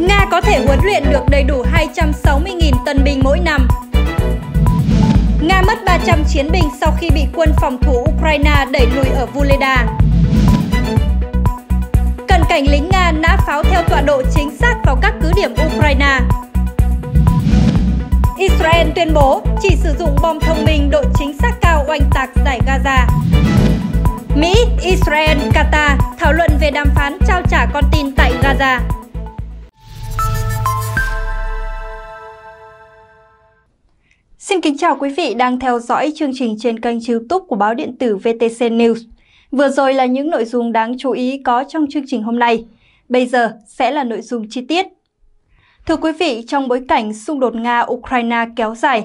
Nga có thể huấn luyện được đầy đủ 260.000 tân binh mỗi năm. Nga mất 300 chiến binh sau khi bị quân phòng thủ Ukraine đẩy lùi ở Vuleda. Cần cảnh lính Nga nã pháo theo tọa độ chính xác vào các cứ điểm Ukraine. Israel tuyên bố chỉ sử dụng bom thông minh độ chính xác cao oanh tạc giải Gaza. Mỹ, Israel, Qatar thảo luận về đàm phán trao trả con tin tại Gaza. Xin kính chào quý vị đang theo dõi chương trình trên kênh youtube của báo điện tử VTC News. Vừa rồi là những nội dung đáng chú ý có trong chương trình hôm nay. Bây giờ sẽ là nội dung chi tiết. Thưa quý vị, trong bối cảnh xung đột Nga-Ukraine kéo dài,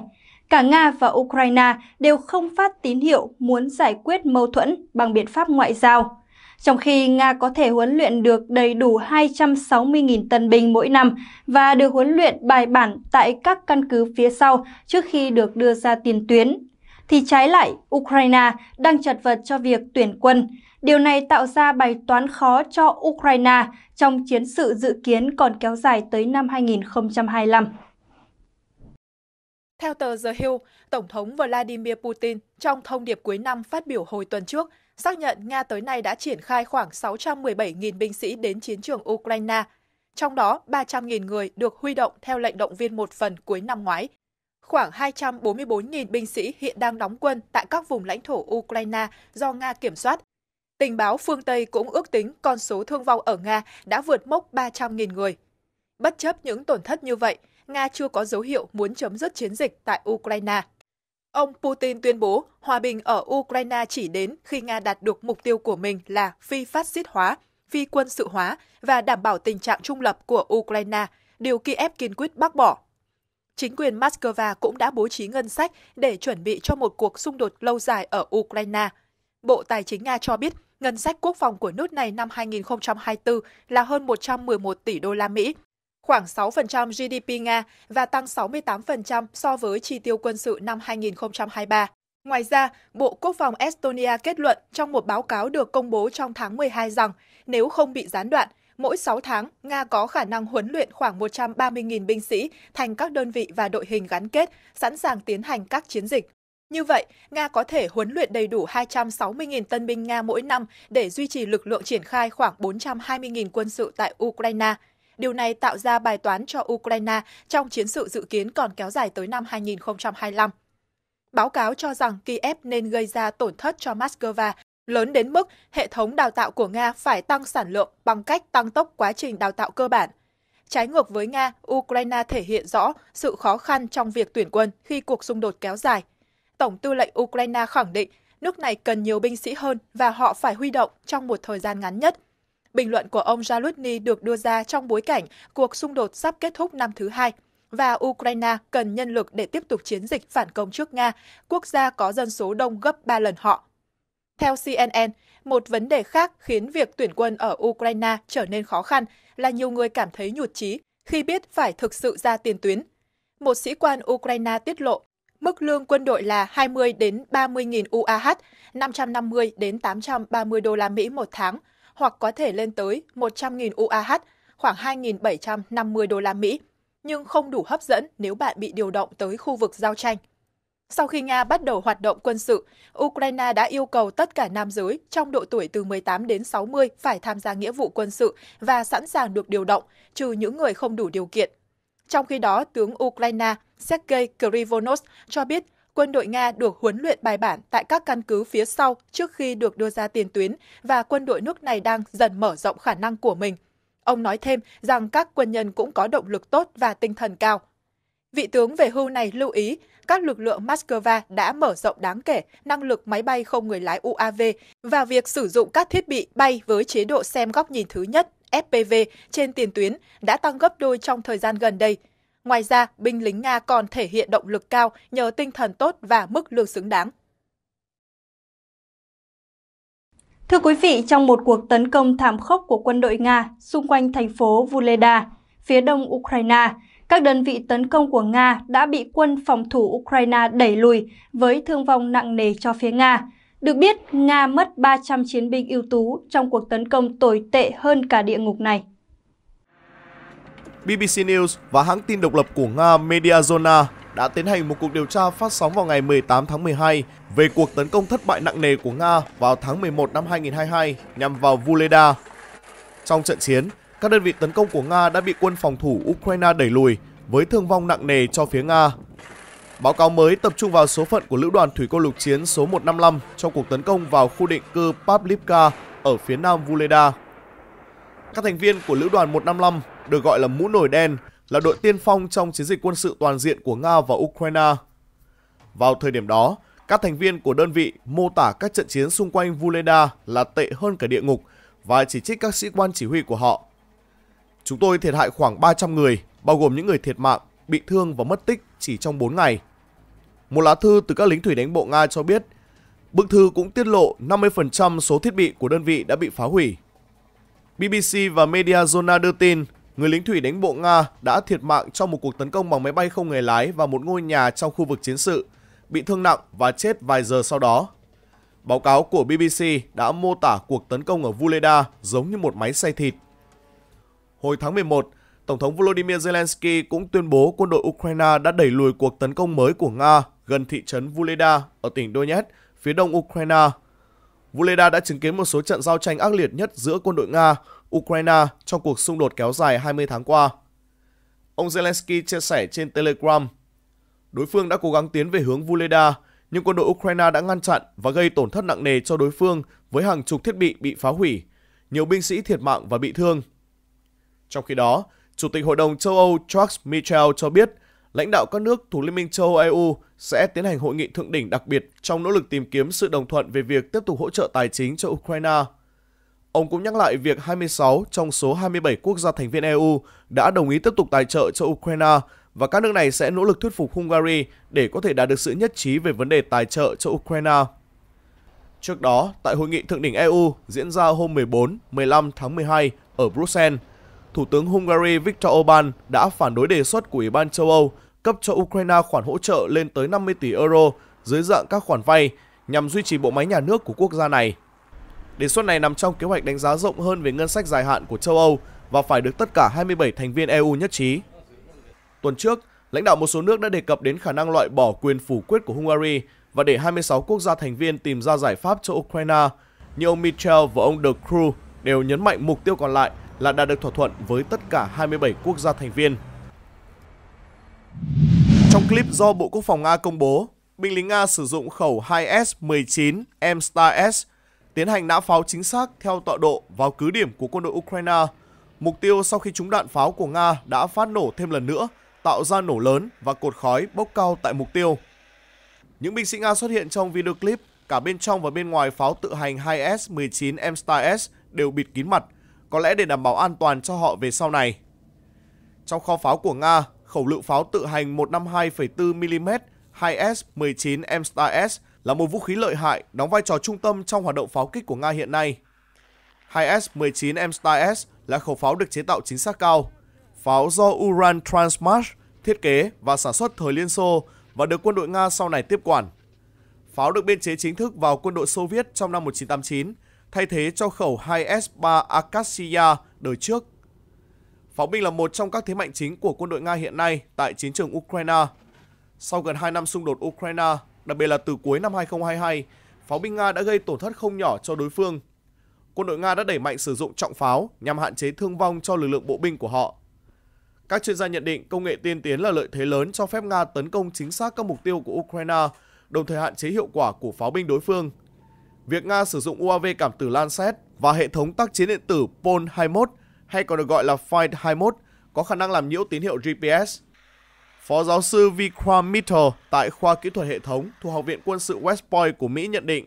cả Nga và Ukraine đều không phát tín hiệu muốn giải quyết mâu thuẫn bằng biện pháp ngoại giao trong khi Nga có thể huấn luyện được đầy đủ 260.000 tân binh mỗi năm và được huấn luyện bài bản tại các căn cứ phía sau trước khi được đưa ra tiền tuyến. Thì trái lại, Ukraine đang chật vật cho việc tuyển quân. Điều này tạo ra bài toán khó cho Ukraine trong chiến sự dự kiến còn kéo dài tới năm 2025. Theo tờ The Hill, Tổng thống Vladimir Putin trong thông điệp cuối năm phát biểu hồi tuần trước – xác nhận Nga tới nay đã triển khai khoảng 617.000 binh sĩ đến chiến trường Ukraine, trong đó 300.000 người được huy động theo lệnh động viên một phần cuối năm ngoái. Khoảng 244.000 binh sĩ hiện đang đóng quân tại các vùng lãnh thổ Ukraine do Nga kiểm soát. Tình báo phương Tây cũng ước tính con số thương vong ở Nga đã vượt mốc 300.000 người. Bất chấp những tổn thất như vậy, Nga chưa có dấu hiệu muốn chấm dứt chiến dịch tại Ukraine. Ông Putin tuyên bố hòa bình ở Ukraine chỉ đến khi Nga đạt được mục tiêu của mình là phi phát xít hóa, phi quân sự hóa và đảm bảo tình trạng trung lập của Ukraine, điều Kiev kiên quyết bác bỏ. Chính quyền Moscow cũng đã bố trí ngân sách để chuẩn bị cho một cuộc xung đột lâu dài ở Ukraine. Bộ Tài chính Nga cho biết ngân sách quốc phòng của nước này năm 2024 là hơn 111 tỷ đô la Mỹ, khoảng 6% GDP Nga và tăng 68% so với chi tiêu quân sự năm 2023. Ngoài ra, Bộ Quốc phòng Estonia kết luận trong một báo cáo được công bố trong tháng 12 rằng nếu không bị gián đoạn, mỗi 6 tháng, Nga có khả năng huấn luyện khoảng 130.000 binh sĩ thành các đơn vị và đội hình gắn kết, sẵn sàng tiến hành các chiến dịch. Như vậy, Nga có thể huấn luyện đầy đủ 260.000 tân binh Nga mỗi năm để duy trì lực lượng triển khai khoảng 420.000 quân sự tại Ukraine – Điều này tạo ra bài toán cho Ukraine trong chiến sự dự kiến còn kéo dài tới năm 2025. Báo cáo cho rằng Kiev nên gây ra tổn thất cho Moscow lớn đến mức hệ thống đào tạo của Nga phải tăng sản lượng bằng cách tăng tốc quá trình đào tạo cơ bản. Trái ngược với Nga, Ukraine thể hiện rõ sự khó khăn trong việc tuyển quân khi cuộc xung đột kéo dài. Tổng tư lệnh Ukraine khẳng định nước này cần nhiều binh sĩ hơn và họ phải huy động trong một thời gian ngắn nhất – Bình luận của ông Zalutny được đưa ra trong bối cảnh cuộc xung đột sắp kết thúc năm thứ hai và Ukraine cần nhân lực để tiếp tục chiến dịch phản công trước Nga, quốc gia có dân số đông gấp 3 lần họ. Theo CNN, một vấn đề khác khiến việc tuyển quân ở Ukraine trở nên khó khăn là nhiều người cảm thấy nhụt chí khi biết phải thực sự ra tiền tuyến. Một sĩ quan Ukraine tiết lộ mức lương quân đội là 20 đến 30.000 UAH, 550 đến 830 đô la Mỹ một tháng, hoặc có thể lên tới 100.000 UAH, khoảng 2.750 đô la Mỹ, nhưng không đủ hấp dẫn nếu bạn bị điều động tới khu vực giao tranh. Sau khi Nga bắt đầu hoạt động quân sự, Ukraine đã yêu cầu tất cả nam giới trong độ tuổi từ 18 đến 60 phải tham gia nghĩa vụ quân sự và sẵn sàng được điều động, trừ những người không đủ điều kiện. Trong khi đó, tướng Ukraine Sergei Krivonos cho biết quân đội Nga được huấn luyện bài bản tại các căn cứ phía sau trước khi được đưa ra tiền tuyến và quân đội nước này đang dần mở rộng khả năng của mình. Ông nói thêm rằng các quân nhân cũng có động lực tốt và tinh thần cao. Vị tướng về hưu này lưu ý, các lực lượng Moscow đã mở rộng đáng kể năng lực máy bay không người lái UAV và việc sử dụng các thiết bị bay với chế độ xem góc nhìn thứ nhất FPV trên tiền tuyến đã tăng gấp đôi trong thời gian gần đây – Ngoài ra, binh lính Nga còn thể hiện động lực cao nhờ tinh thần tốt và mức lương xứng đáng. Thưa quý vị, trong một cuộc tấn công thảm khốc của quân đội Nga xung quanh thành phố Vuleda, phía đông Ukraine, các đơn vị tấn công của Nga đã bị quân phòng thủ Ukraine đẩy lùi với thương vong nặng nề cho phía Nga. Được biết, Nga mất 300 chiến binh ưu tú trong cuộc tấn công tồi tệ hơn cả địa ngục này. BBC News và hãng tin độc lập của Nga Mediazona đã tiến hành một cuộc điều tra phát sóng vào ngày 18 tháng 12 về cuộc tấn công thất bại nặng nề của Nga vào tháng 11 năm 2022 nhằm vào Vuleda. Trong trận chiến, các đơn vị tấn công của Nga đã bị quân phòng thủ Ukraine đẩy lùi với thương vong nặng nề cho phía Nga. Báo cáo mới tập trung vào số phận của Lữ đoàn Thủy quân lục chiến số 155 trong cuộc tấn công vào khu định cư Pavlivka ở phía nam Vuleda. Các thành viên của Lữ đoàn 155 được gọi là mũ nổi đen, là đội tiên phong trong chiến dịch quân sự toàn diện của Nga và Ukraine. Vào thời điểm đó, các thành viên của đơn vị mô tả các trận chiến xung quanh Vuleda là tệ hơn cả địa ngục và chỉ trích các sĩ quan chỉ huy của họ. Chúng tôi thiệt hại khoảng 300 người, bao gồm những người thiệt mạng, bị thương và mất tích chỉ trong 4 ngày. Một lá thư từ các lính thủy đánh bộ Nga cho biết, bức thư cũng tiết lộ 50% số thiết bị của đơn vị đã bị phá hủy. BBC và Media Zona đưa tin người lính thủy đánh bộ Nga đã thiệt mạng trong một cuộc tấn công bằng máy bay không người lái vào một ngôi nhà trong khu vực chiến sự, bị thương nặng và chết vài giờ sau đó. Báo cáo của BBC đã mô tả cuộc tấn công ở Vuleda giống như một máy xay thịt. Hồi tháng 11, Tổng thống Volodymyr Zelensky cũng tuyên bố quân đội Ukraine đã đẩy lùi cuộc tấn công mới của Nga gần thị trấn Vuleda ở tỉnh Donetsk, phía đông Ukraine. Vuleda đã chứng kiến một số trận giao tranh ác liệt nhất giữa quân đội Nga Ukraine trong cuộc xung đột kéo dài 20 tháng qua. Ông Zelensky chia sẻ trên Telegram, đối phương đã cố gắng tiến về hướng Vuleda, nhưng quân đội Ukraine đã ngăn chặn và gây tổn thất nặng nề cho đối phương với hàng chục thiết bị bị phá hủy, nhiều binh sĩ thiệt mạng và bị thương. Trong khi đó, Chủ tịch Hội đồng châu Âu Charles Michel cho biết lãnh đạo các nước thuộc Liên minh châu Âu EU sẽ tiến hành hội nghị thượng đỉnh đặc biệt trong nỗ lực tìm kiếm sự đồng thuận về việc tiếp tục hỗ trợ tài chính cho Ukraine – Ông cũng nhắc lại việc 26 trong số 27 quốc gia thành viên EU đã đồng ý tiếp tục tài trợ cho Ukraine và các nước này sẽ nỗ lực thuyết phục Hungary để có thể đạt được sự nhất trí về vấn đề tài trợ cho Ukraine. Trước đó, tại hội nghị thượng đỉnh EU diễn ra hôm 14-15 tháng 12 ở Bruxelles, Thủ tướng Hungary Viktor Orbán đã phản đối đề xuất của Ủy ban châu Âu cấp cho Ukraine khoản hỗ trợ lên tới 50 tỷ euro dưới dạng các khoản vay nhằm duy trì bộ máy nhà nước của quốc gia này. Đề xuất này nằm trong kế hoạch đánh giá rộng hơn về ngân sách dài hạn của châu Âu và phải được tất cả 27 thành viên EU nhất trí. Tuần trước, lãnh đạo một số nước đã đề cập đến khả năng loại bỏ quyền phủ quyết của Hungary và để 26 quốc gia thành viên tìm ra giải pháp cho Ukraine, như ông Mitchell và ông De Croo đều nhấn mạnh mục tiêu còn lại là đạt được thỏa thuận với tất cả 27 quốc gia thành viên. Trong clip do Bộ Quốc phòng Nga công bố, binh lính Nga sử dụng khẩu 2S-19 M-Star S tiến hành nã pháo chính xác theo tọa độ vào cứ điểm của quân đội Ukraine. Mục tiêu sau khi trúng đạn pháo của Nga đã phát nổ thêm lần nữa, tạo ra nổ lớn và cột khói bốc cao tại mục tiêu. Những binh sĩ Nga xuất hiện trong video clip, cả bên trong và bên ngoài pháo tự hành 2S-19 Amstar S đều bịt kín mặt, có lẽ để đảm bảo an toàn cho họ về sau này. Trong kho pháo của Nga, khẩu lựu pháo tự hành 152,4mm 2S-19 Amstar S là một vũ khí lợi hại đóng vai trò trung tâm trong hoạt động pháo kích của Nga hiện nay. 2S-19 m S là khẩu pháo được chế tạo chính xác cao. Pháo do Uran Transmash thiết kế và sản xuất thời Liên Xô và được quân đội Nga sau này tiếp quản. Pháo được biên chế chính thức vào quân đội Xô Viết trong năm 1989, thay thế cho khẩu 2S-3 Akashiya đời trước. Pháo binh là một trong các thế mạnh chính của quân đội Nga hiện nay tại chiến trường Ukraine. Sau gần 2 năm xung đột Ukraine, đặc biệt là từ cuối năm 2022, pháo binh Nga đã gây tổn thất không nhỏ cho đối phương. Quân đội Nga đã đẩy mạnh sử dụng trọng pháo nhằm hạn chế thương vong cho lực lượng bộ binh của họ. Các chuyên gia nhận định công nghệ tiên tiến là lợi thế lớn cho phép Nga tấn công chính xác các mục tiêu của Ukraine, đồng thời hạn chế hiệu quả của pháo binh đối phương. Việc Nga sử dụng UAV cảm tử Lancet và hệ thống tác chiến điện tử Pol 21 hay còn được gọi là Fight 21 có khả năng làm nhiễu tín hiệu GPS Phó giáo sư Vikram Mittal tại khoa kỹ thuật hệ thống thuộc Học viện Quân sự West Point của Mỹ nhận định,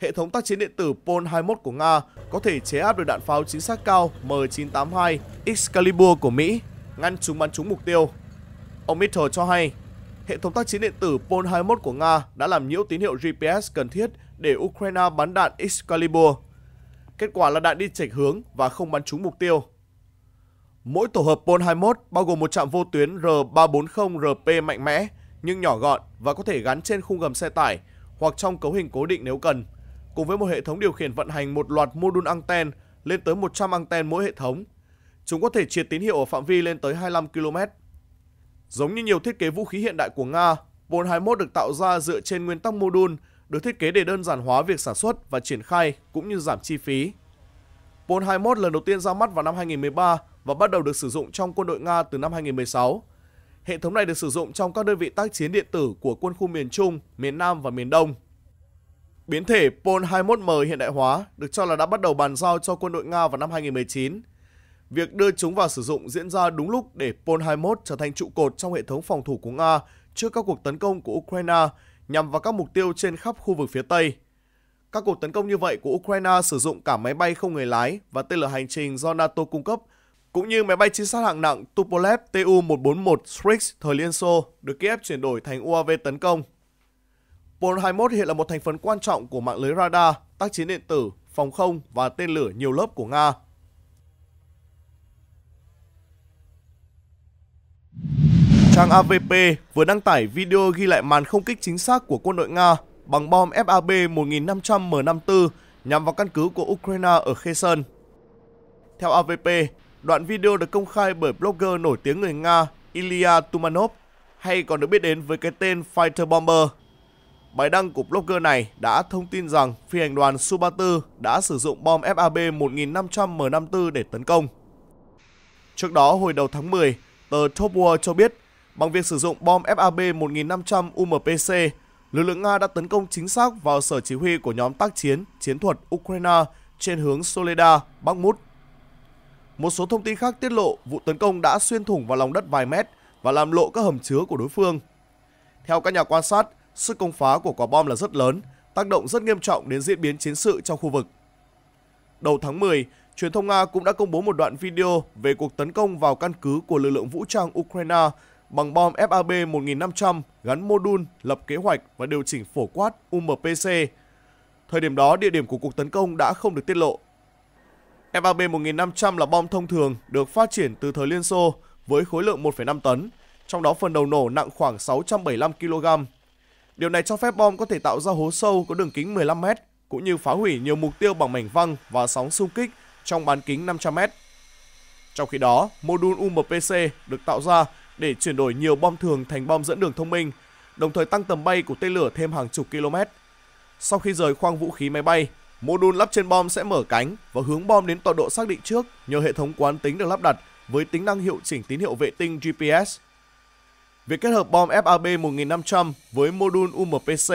hệ thống tác chiến điện tử Pol-21 của Nga có thể chế áp được đạn pháo chính xác cao M982 Excalibur của Mỹ, ngăn chúng bắn trúng mục tiêu. Ông Mittal cho hay, hệ thống tác chiến điện tử Pol-21 của Nga đã làm nhiễu tín hiệu GPS cần thiết để Ukraine bắn đạn Excalibur. Kết quả là đạn đi chệch hướng và không bắn trúng mục tiêu. Mỗi tổ hợp Pol 21 bao gồm một trạm vô tuyến R340RP mạnh mẽ nhưng nhỏ gọn và có thể gắn trên khung gầm xe tải hoặc trong cấu hình cố định nếu cần, cùng với một hệ thống điều khiển vận hành một loạt mô đun anten lên tới 100 anten mỗi hệ thống. Chúng có thể triệt tín hiệu ở phạm vi lên tới 25 km. Giống như nhiều thiết kế vũ khí hiện đại của Nga, Pol 21 được tạo ra dựa trên nguyên tắc mô đun được thiết kế để đơn giản hóa việc sản xuất và triển khai cũng như giảm chi phí. Pol 21 lần đầu tiên ra mắt vào năm 2013 và bắt đầu được sử dụng trong quân đội Nga từ năm 2016. Hệ thống này được sử dụng trong các đơn vị tác chiến điện tử của quân khu miền Trung, miền Nam và miền Đông. Biến thể Pol 21M hiện đại hóa được cho là đã bắt đầu bàn giao cho quân đội Nga vào năm 2019. Việc đưa chúng vào sử dụng diễn ra đúng lúc để Pol 21 trở thành trụ cột trong hệ thống phòng thủ của Nga trước các cuộc tấn công của Ukraine nhằm vào các mục tiêu trên khắp khu vực phía Tây. Các cuộc tấn công như vậy của Ukraine sử dụng cả máy bay không người lái và tên lửa hành trình do NATO cung cấp cũng như máy bay trinh sát hạng nặng Tupolev Tu-141 Strix thời Liên Xô được Kiev chuyển đổi thành UAV tấn công. Pol-21 hiện là một thành phần quan trọng của mạng lưới radar, tác chiến điện tử, phòng không và tên lửa nhiều lớp của Nga. Trang AVP vừa đăng tải video ghi lại màn không kích chính xác của quân đội Nga bằng bom FAB 1500 M54 nhằm vào căn cứ của Ukraine ở Kherson. Theo AVP, Đoạn video được công khai bởi blogger nổi tiếng người Nga Ilya Tumanov, hay còn được biết đến với cái tên Fighter Bomber. Bài đăng của blogger này đã thông tin rằng phi hành đoàn Su-34 đã sử dụng bom FAB 1500 M54 để tấn công. Trước đó hồi đầu tháng 10, tờ Top War cho biết bằng việc sử dụng bom FAB 1500 UMPC, lực lượng Nga đã tấn công chính xác vào sở chỉ huy của nhóm tác chiến chiến thuật Ukraine trên hướng Soleda, Bakhmut một số thông tin khác tiết lộ vụ tấn công đã xuyên thủng vào lòng đất vài mét và làm lộ các hầm chứa của đối phương. Theo các nhà quan sát, sức công phá của quả bom là rất lớn, tác động rất nghiêm trọng đến diễn biến chiến sự trong khu vực. Đầu tháng 10, truyền thông Nga cũng đã công bố một đoạn video về cuộc tấn công vào căn cứ của lực lượng vũ trang Ukraine bằng bom FAB 1500 gắn mô đun lập kế hoạch và điều chỉnh phổ quát UMPC. Thời điểm đó, địa điểm của cuộc tấn công đã không được tiết lộ. FAB-1500 là bom thông thường được phát triển từ thời Liên Xô với khối lượng 1,5 tấn, trong đó phần đầu nổ nặng khoảng 675 kg. Điều này cho phép bom có thể tạo ra hố sâu có đường kính 15m, cũng như phá hủy nhiều mục tiêu bằng mảnh văng và sóng xung kích trong bán kính 500m. Trong khi đó, mô đun UMPC được tạo ra để chuyển đổi nhiều bom thường thành bom dẫn đường thông minh, đồng thời tăng tầm bay của tên lửa thêm hàng chục km. Sau khi rời khoang vũ khí máy bay, Mô đun lắp trên bom sẽ mở cánh và hướng bom đến tọa độ xác định trước nhờ hệ thống quán tính được lắp đặt với tính năng hiệu chỉnh tín hiệu vệ tinh GPS. Việc kết hợp bom FAB 1500 với mô đun UMPC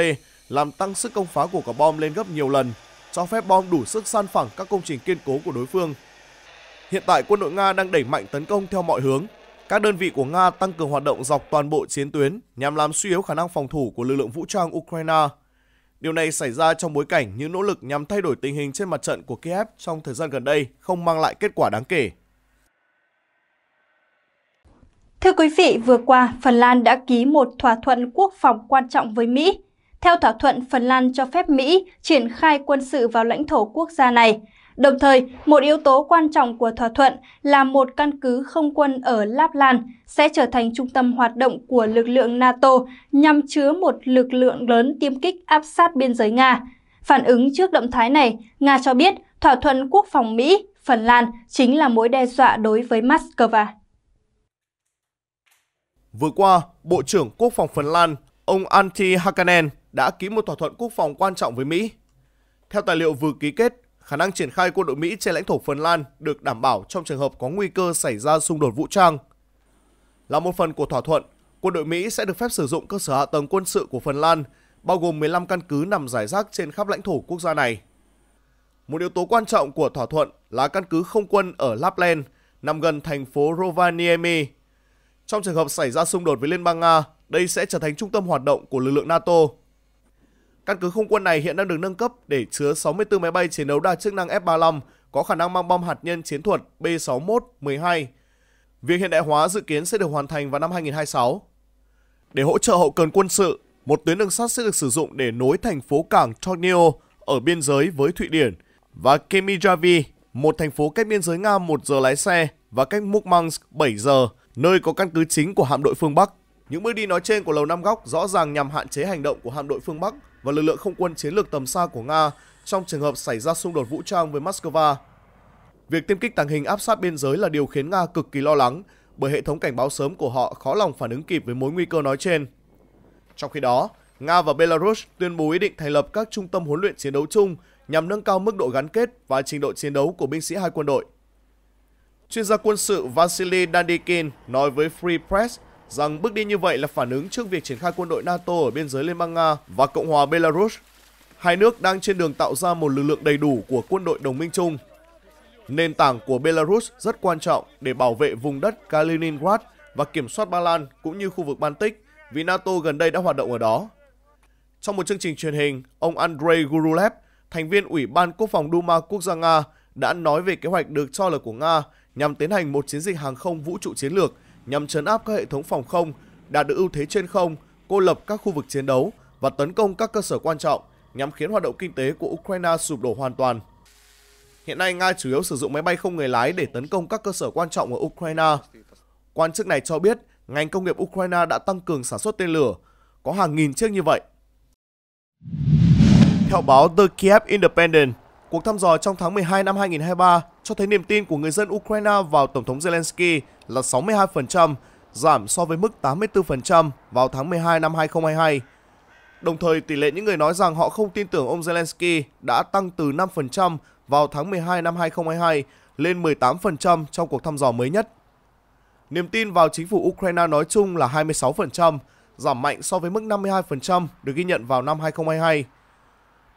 làm tăng sức công phá của quả bom lên gấp nhiều lần, cho phép bom đủ sức san phẳng các công trình kiên cố của đối phương. Hiện tại quân đội Nga đang đẩy mạnh tấn công theo mọi hướng. Các đơn vị của Nga tăng cường hoạt động dọc toàn bộ chiến tuyến nhằm làm suy yếu khả năng phòng thủ của lực lượng vũ trang Ukraine. Điều này xảy ra trong bối cảnh những nỗ lực nhằm thay đổi tình hình trên mặt trận của Kiev trong thời gian gần đây không mang lại kết quả đáng kể. Thưa quý vị, vừa qua, Phần Lan đã ký một thỏa thuận quốc phòng quan trọng với Mỹ. Theo thỏa thuận, Phần Lan cho phép Mỹ triển khai quân sự vào lãnh thổ quốc gia này, Đồng thời, một yếu tố quan trọng của thỏa thuận là một căn cứ không quân ở Lapland sẽ trở thành trung tâm hoạt động của lực lượng NATO nhằm chứa một lực lượng lớn tiêm kích áp sát biên giới Nga. Phản ứng trước động thái này, Nga cho biết thỏa thuận quốc phòng Mỹ, Phần Lan chính là mối đe dọa đối với Moscow. Vừa qua, Bộ trưởng Quốc phòng Phần Lan, ông Antti Hakanen đã ký một thỏa thuận quốc phòng quan trọng với Mỹ. Theo tài liệu vừa ký kết, khả năng triển khai quân đội Mỹ trên lãnh thổ Phần Lan được đảm bảo trong trường hợp có nguy cơ xảy ra xung đột vũ trang. Là một phần của thỏa thuận, quân đội Mỹ sẽ được phép sử dụng cơ sở hạ tầng quân sự của Phần Lan, bao gồm 15 căn cứ nằm rải rác trên khắp lãnh thổ quốc gia này. Một yếu tố quan trọng của thỏa thuận là căn cứ không quân ở Lapland, nằm gần thành phố Rovaniemi. Trong trường hợp xảy ra xung đột với Liên bang Nga, đây sẽ trở thành trung tâm hoạt động của lực lượng NATO Căn cứ không quân này hiện đang được nâng cấp để chứa 64 máy bay chiến đấu đa chức năng F-35 có khả năng mang bom hạt nhân chiến thuật B-61-12. Việc hiện đại hóa dự kiến sẽ được hoàn thành vào năm 2026. Để hỗ trợ hậu cần quân sự, một tuyến đường sắt sẽ được sử dụng để nối thành phố cảng Tornio ở biên giới với Thụy Điển và Kemijavi, một thành phố cách biên giới Nga 1 giờ lái xe và cách Murmansk 7 giờ, nơi có căn cứ chính của hạm đội phương Bắc. Những bước đi nói trên của Lầu Năm Góc rõ ràng nhằm hạn chế hành động của hạm đội phương Bắc và lực lượng không quân chiến lược tầm xa của Nga trong trường hợp xảy ra xung đột vũ trang với Moscow. Việc tiêm kích tàng hình áp sát biên giới là điều khiến Nga cực kỳ lo lắng bởi hệ thống cảnh báo sớm của họ khó lòng phản ứng kịp với mối nguy cơ nói trên. Trong khi đó, Nga và Belarus tuyên bố ý định thành lập các trung tâm huấn luyện chiến đấu chung nhằm nâng cao mức độ gắn kết và trình độ chiến đấu của binh sĩ hai quân đội. Chuyên gia quân sự Vasily Dandikin nói với Free Press rằng bước đi như vậy là phản ứng trước việc triển khai quân đội NATO ở biên giới Liên bang Nga và Cộng hòa Belarus. Hai nước đang trên đường tạo ra một lực lượng đầy đủ của quân đội đồng minh chung. Nền tảng của Belarus rất quan trọng để bảo vệ vùng đất Kaliningrad và kiểm soát Ba Lan cũng như khu vực Baltic vì NATO gần đây đã hoạt động ở đó. Trong một chương trình truyền hình, ông Andrei Gurulev, thành viên Ủy ban Quốc phòng Duma Quốc gia Nga, đã nói về kế hoạch được cho là của Nga nhằm tiến hành một chiến dịch hàng không vũ trụ chiến lược – nhằm chấn áp các hệ thống phòng không, đạt được ưu thế trên không, cô lập các khu vực chiến đấu và tấn công các cơ sở quan trọng nhằm khiến hoạt động kinh tế của Ukraine sụp đổ hoàn toàn. Hiện nay, Nga chủ yếu sử dụng máy bay không người lái để tấn công các cơ sở quan trọng ở Ukraine. Quan chức này cho biết ngành công nghiệp Ukraine đã tăng cường sản xuất tên lửa, có hàng nghìn chiếc như vậy. Theo báo The Kiev Independent, cuộc thăm dò trong tháng 12 năm 2023 cho thấy niềm tin của người dân Ukraine vào Tổng thống Zelensky là 62%, giảm so với mức 84% vào tháng 12 năm 2022. Đồng thời, tỷ lệ những người nói rằng họ không tin tưởng ông Zelensky đã tăng từ 5% vào tháng 12 năm 2022 lên 18% trong cuộc thăm dò mới nhất. Niềm tin vào chính phủ Ukraine nói chung là 26%, giảm mạnh so với mức 52% được ghi nhận vào năm 2022.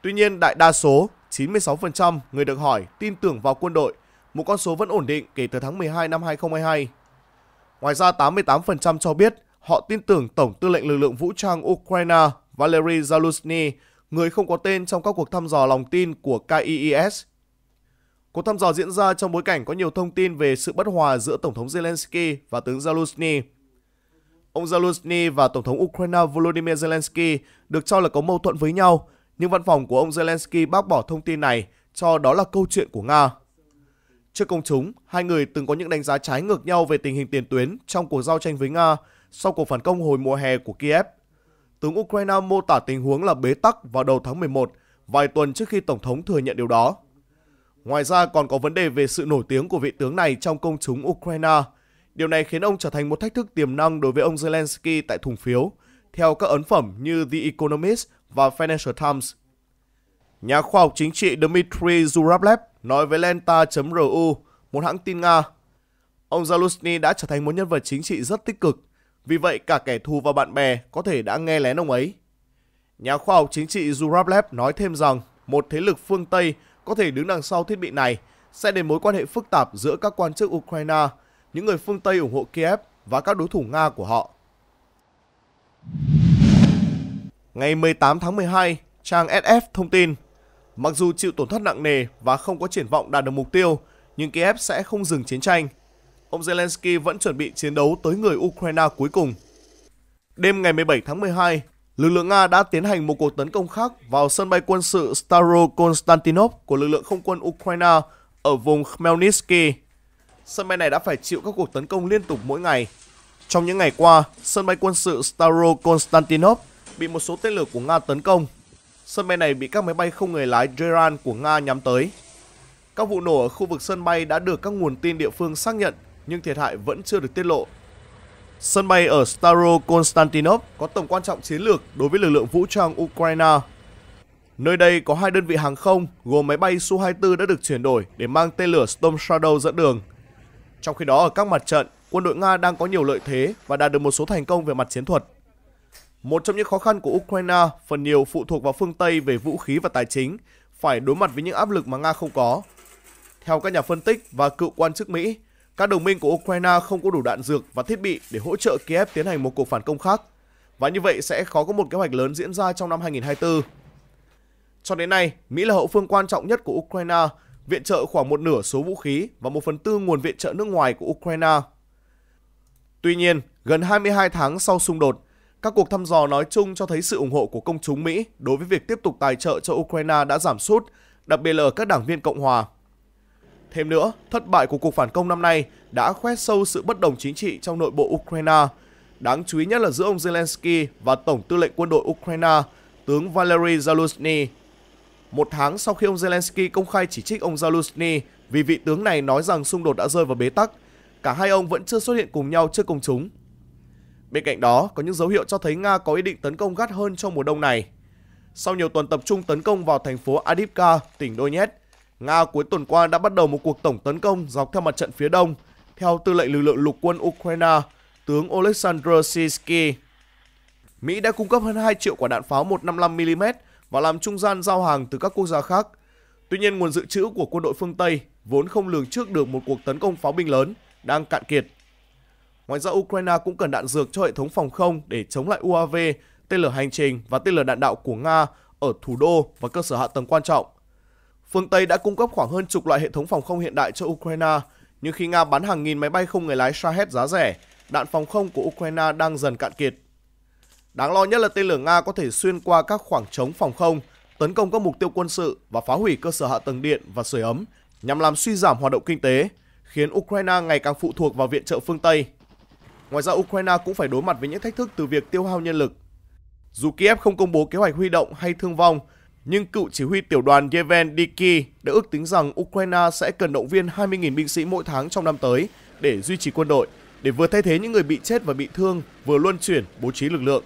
Tuy nhiên, đại đa số, 96% người được hỏi tin tưởng vào quân đội, một con số vẫn ổn định kể từ tháng 12 năm 2022. Ngoài ra, 88% cho biết họ tin tưởng Tổng tư lệnh lực lượng vũ trang Ukraine Valery Zaluzny, người không có tên trong các cuộc thăm dò lòng tin của KIES. Cuộc thăm dò diễn ra trong bối cảnh có nhiều thông tin về sự bất hòa giữa Tổng thống Zelensky và tướng Zaluzny. Ông Zaluzny và Tổng thống Ukraine Volodymyr Zelensky được cho là có mâu thuẫn với nhau, nhưng văn phòng của ông Zelensky bác bỏ thông tin này, cho đó là câu chuyện của Nga. Trước công chúng, hai người từng có những đánh giá trái ngược nhau về tình hình tiền tuyến trong cuộc giao tranh với Nga sau cuộc phản công hồi mùa hè của Kiev. Tướng Ukraine mô tả tình huống là bế tắc vào đầu tháng 11, vài tuần trước khi Tổng thống thừa nhận điều đó. Ngoài ra còn có vấn đề về sự nổi tiếng của vị tướng này trong công chúng Ukraine. Điều này khiến ông trở thành một thách thức tiềm năng đối với ông Zelensky tại thùng phiếu, theo các ấn phẩm như The Economist và Financial Times. Nhà khoa học chính trị Dmitry Zurablev nói với Lenta.ru, một hãng tin Nga. Ông Zaluzny đã trở thành một nhân vật chính trị rất tích cực, vì vậy cả kẻ thù và bạn bè có thể đã nghe lén ông ấy. Nhà khoa học chính trị Zurablev nói thêm rằng một thế lực phương Tây có thể đứng đằng sau thiết bị này sẽ đến mối quan hệ phức tạp giữa các quan chức Ukraine, những người phương Tây ủng hộ Kiev và các đối thủ Nga của họ. Ngày 18 tháng 12, trang SF thông tin Mặc dù chịu tổn thất nặng nề và không có triển vọng đạt được mục tiêu, nhưng Kiev sẽ không dừng chiến tranh. Ông Zelensky vẫn chuẩn bị chiến đấu tới người Ukraine cuối cùng. Đêm ngày 17 tháng 12, lực lượng Nga đã tiến hành một cuộc tấn công khác vào sân bay quân sự Staro Konstantinov của lực lượng không quân Ukraine ở vùng Khmelnytsky. Sân bay này đã phải chịu các cuộc tấn công liên tục mỗi ngày. Trong những ngày qua, sân bay quân sự Staro Konstantinov bị một số tên lửa của Nga tấn công sân bay này bị các máy bay không người lái Iran của Nga nhắm tới. Các vụ nổ ở khu vực sân bay đã được các nguồn tin địa phương xác nhận, nhưng thiệt hại vẫn chưa được tiết lộ. Sân bay ở Staro Konstantinov có tầm quan trọng chiến lược đối với lực lượng vũ trang Ukraine. Nơi đây có hai đơn vị hàng không gồm máy bay Su-24 đã được chuyển đổi để mang tên lửa Storm Shadow dẫn đường. Trong khi đó ở các mặt trận, quân đội Nga đang có nhiều lợi thế và đạt được một số thành công về mặt chiến thuật. Một trong những khó khăn của Ukraine phần nhiều phụ thuộc vào phương Tây về vũ khí và tài chính, phải đối mặt với những áp lực mà Nga không có. Theo các nhà phân tích và cựu quan chức Mỹ, các đồng minh của Ukraine không có đủ đạn dược và thiết bị để hỗ trợ Kiev tiến hành một cuộc phản công khác. Và như vậy sẽ khó có một kế hoạch lớn diễn ra trong năm 2024. Cho đến nay, Mỹ là hậu phương quan trọng nhất của Ukraine, viện trợ khoảng một nửa số vũ khí và một phần tư nguồn viện trợ nước ngoài của Ukraine. Tuy nhiên, gần 22 tháng sau xung đột, các cuộc thăm dò nói chung cho thấy sự ủng hộ của công chúng Mỹ đối với việc tiếp tục tài trợ cho Ukraine đã giảm sút, đặc biệt là ở các đảng viên Cộng hòa. Thêm nữa, thất bại của cuộc phản công năm nay đã khoét sâu sự bất đồng chính trị trong nội bộ Ukraine. Đáng chú ý nhất là giữa ông Zelensky và Tổng tư lệnh quân đội Ukraine, tướng Valery Zaluzny. Một tháng sau khi ông Zelensky công khai chỉ trích ông Zaluzny vì vị tướng này nói rằng xung đột đã rơi vào bế tắc, cả hai ông vẫn chưa xuất hiện cùng nhau trước công chúng Bên cạnh đó, có những dấu hiệu cho thấy Nga có ý định tấn công gắt hơn trong mùa đông này. Sau nhiều tuần tập trung tấn công vào thành phố adipka tỉnh Donetsk, Nga cuối tuần qua đã bắt đầu một cuộc tổng tấn công dọc theo mặt trận phía đông, theo tư lệnh lực lượng lục quân Ukraine, tướng Oleksandr Sisky. Mỹ đã cung cấp hơn 2 triệu quả đạn pháo 155mm và làm trung gian giao hàng từ các quốc gia khác. Tuy nhiên, nguồn dự trữ của quân đội phương Tây vốn không lường trước được một cuộc tấn công pháo binh lớn đang cạn kiệt Ngoài ra, Ukraine cũng cần đạn dược cho hệ thống phòng không để chống lại UAV, tên lửa hành trình và tên lửa đạn đạo của Nga ở thủ đô và cơ sở hạ tầng quan trọng. Phương Tây đã cung cấp khoảng hơn chục loại hệ thống phòng không hiện đại cho Ukraine, nhưng khi Nga bán hàng nghìn máy bay không người lái Shahed giá rẻ, đạn phòng không của Ukraine đang dần cạn kiệt. Đáng lo nhất là tên lửa Nga có thể xuyên qua các khoảng trống phòng không, tấn công các mục tiêu quân sự và phá hủy cơ sở hạ tầng điện và sưởi ấm, nhằm làm suy giảm hoạt động kinh tế, khiến Ukraine ngày càng phụ thuộc vào viện trợ phương Tây Ngoài ra Ukraine cũng phải đối mặt với những thách thức từ việc tiêu hao nhân lực. Dù Kiev không công bố kế hoạch huy động hay thương vong, nhưng cựu chỉ huy tiểu đoàn yevhen Diki đã ước tính rằng Ukraine sẽ cần động viên 20.000 binh sĩ mỗi tháng trong năm tới để duy trì quân đội, để vừa thay thế những người bị chết và bị thương, vừa luân chuyển, bố trí lực lượng.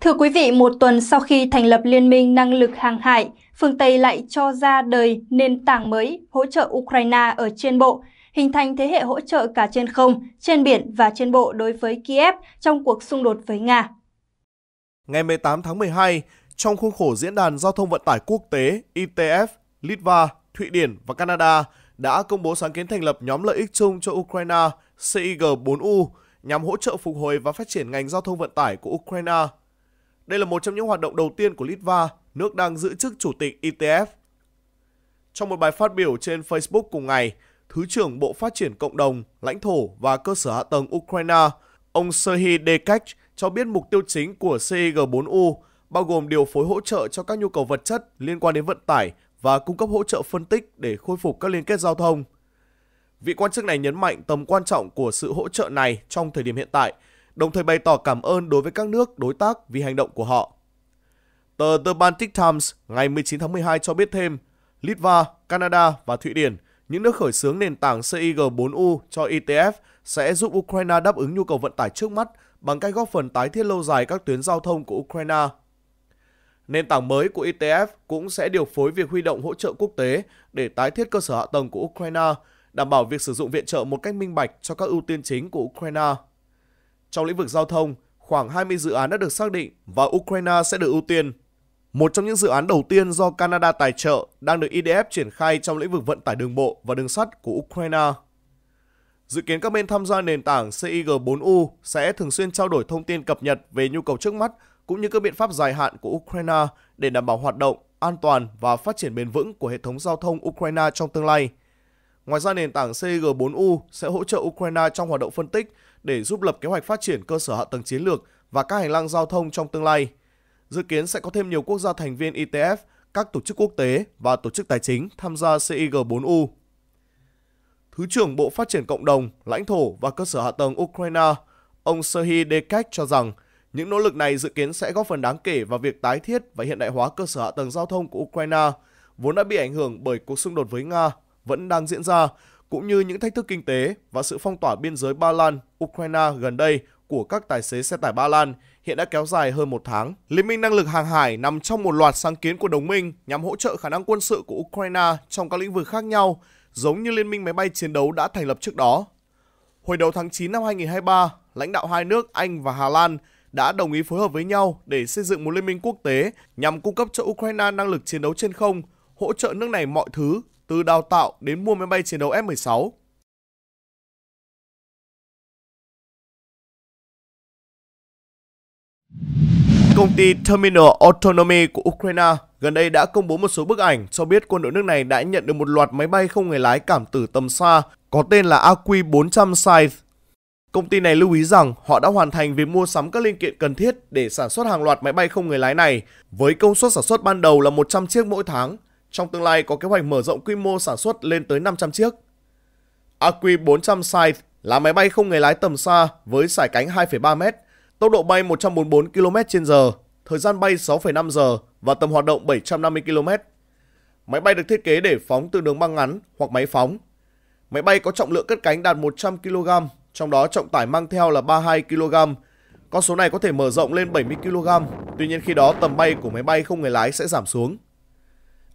Thưa quý vị, một tuần sau khi thành lập Liên minh Năng lực Hàng hải, phương Tây lại cho ra đời nền tảng mới hỗ trợ Ukraine ở trên bộ – hình thành thế hệ hỗ trợ cả trên không, trên biển và trên bộ đối với Kiev trong cuộc xung đột với Nga. Ngày 18 tháng 12, trong khuôn khổ Diễn đàn Giao thông Vận tải Quốc tế ITF, Litva, Thụy Điển và Canada đã công bố sáng kiến thành lập nhóm lợi ích chung cho Ukraine CIG4U nhằm hỗ trợ phục hồi và phát triển ngành giao thông vận tải của Ukraine. Đây là một trong những hoạt động đầu tiên của Litva, nước đang giữ chức chủ tịch ITF. Trong một bài phát biểu trên Facebook cùng ngày, Thứ trưởng Bộ Phát triển Cộng đồng, Lãnh thổ và Cơ sở Hạ tầng Ukraine, ông Serhiy Dekach cho biết mục tiêu chính của CIG4U e bao gồm điều phối hỗ trợ cho các nhu cầu vật chất liên quan đến vận tải và cung cấp hỗ trợ phân tích để khôi phục các liên kết giao thông. Vị quan chức này nhấn mạnh tầm quan trọng của sự hỗ trợ này trong thời điểm hiện tại, đồng thời bày tỏ cảm ơn đối với các nước đối tác vì hành động của họ. Tờ The Baltic Times ngày 19 tháng 12 cho biết thêm, Litva, Canada và Thụy Điển – những nước khởi xướng nền tảng CIG4U cho ETF sẽ giúp Ukraine đáp ứng nhu cầu vận tải trước mắt bằng cách góp phần tái thiết lâu dài các tuyến giao thông của Ukraine. Nền tảng mới của ETF cũng sẽ điều phối việc huy động hỗ trợ quốc tế để tái thiết cơ sở hạ tầng của Ukraine, đảm bảo việc sử dụng viện trợ một cách minh bạch cho các ưu tiên chính của Ukraine. Trong lĩnh vực giao thông, khoảng 20 dự án đã được xác định và Ukraine sẽ được ưu tiên một trong những dự án đầu tiên do Canada tài trợ đang được IDF triển khai trong lĩnh vực vận tải đường bộ và đường sắt của Ukraine. Dự kiến các bên tham gia nền tảng CIG4U sẽ thường xuyên trao đổi thông tin cập nhật về nhu cầu trước mắt cũng như các biện pháp dài hạn của Ukraine để đảm bảo hoạt động, an toàn và phát triển bền vững của hệ thống giao thông Ukraine trong tương lai. Ngoài ra, nền tảng CIG4U sẽ hỗ trợ Ukraine trong hoạt động phân tích để giúp lập kế hoạch phát triển cơ sở hạ tầng chiến lược và các hành lang giao thông trong tương lai – Dự kiến sẽ có thêm nhiều quốc gia thành viên ETF, các tổ chức quốc tế và tổ chức tài chính tham gia CIG4U. Thứ trưởng Bộ Phát triển Cộng đồng, Lãnh thổ và Cơ sở Hạ tầng Ukraine, ông Serhiy Dekach cho rằng những nỗ lực này dự kiến sẽ góp phần đáng kể vào việc tái thiết và hiện đại hóa cơ sở hạ tầng giao thông của Ukraine, vốn đã bị ảnh hưởng bởi cuộc xung đột với Nga vẫn đang diễn ra, cũng như những thách thức kinh tế và sự phong tỏa biên giới Ba Lan, Ukraine gần đây của các tài xế xe tải Ba Lan – hiện đã kéo dài hơn một tháng. Liên minh năng lực hàng hải nằm trong một loạt sáng kiến của đồng minh nhằm hỗ trợ khả năng quân sự của Ukraine trong các lĩnh vực khác nhau, giống như Liên minh máy bay chiến đấu đã thành lập trước đó. Hồi đầu tháng 9 năm 2023, lãnh đạo hai nước Anh và Hà Lan đã đồng ý phối hợp với nhau để xây dựng một liên minh quốc tế nhằm cung cấp cho Ukraine năng lực chiến đấu trên không, hỗ trợ nước này mọi thứ, từ đào tạo đến mua máy bay chiến đấu F-16. công ty Terminal Autonomy của Ukraine gần đây đã công bố một số bức ảnh cho biết quân đội nước này đã nhận được một loạt máy bay không người lái cảm tử tầm xa có tên là AQ-400 Scythe. Công ty này lưu ý rằng họ đã hoàn thành việc mua sắm các linh kiện cần thiết để sản xuất hàng loạt máy bay không người lái này với công suất sản xuất ban đầu là 100 chiếc mỗi tháng. Trong tương lai có kế hoạch mở rộng quy mô sản xuất lên tới 500 chiếc. AQ-400 Scythe là máy bay không người lái tầm xa với sải cánh 2,3 mét, Tốc độ bay 144 km h thời gian bay 6,5 giờ và tầm hoạt động 750 km. Máy bay được thiết kế để phóng từ đường băng ngắn hoặc máy phóng. Máy bay có trọng lượng cất cánh đạt 100 kg, trong đó trọng tải mang theo là 32 kg. Con số này có thể mở rộng lên 70 kg, tuy nhiên khi đó tầm bay của máy bay không người lái sẽ giảm xuống.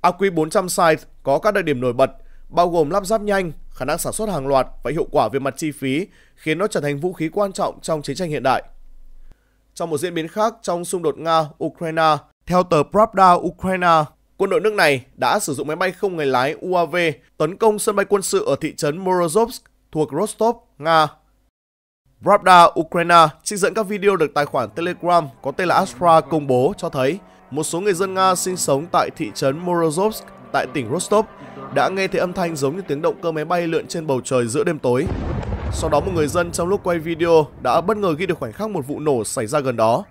AQ400 Size có các đặc điểm nổi bật, bao gồm lắp ráp nhanh, khả năng sản xuất hàng loạt và hiệu quả về mặt chi phí, khiến nó trở thành vũ khí quan trọng trong chiến tranh hiện đại. Trong một diễn biến khác trong xung đột Nga-Ukraine, theo tờ Pravda Ukraine, quân đội nước này đã sử dụng máy bay không người lái UAV tấn công sân bay quân sự ở thị trấn Morozovsk thuộc Rostov, Nga. Pravda Ukraine trích dẫn các video được tài khoản Telegram có tên là Astra công bố cho thấy một số người dân Nga sinh sống tại thị trấn Morozovsk tại tỉnh Rostov đã nghe thấy âm thanh giống như tiếng động cơ máy bay lượn trên bầu trời giữa đêm tối. Sau đó một người dân trong lúc quay video đã bất ngờ ghi được khoảnh khắc một vụ nổ xảy ra gần đó.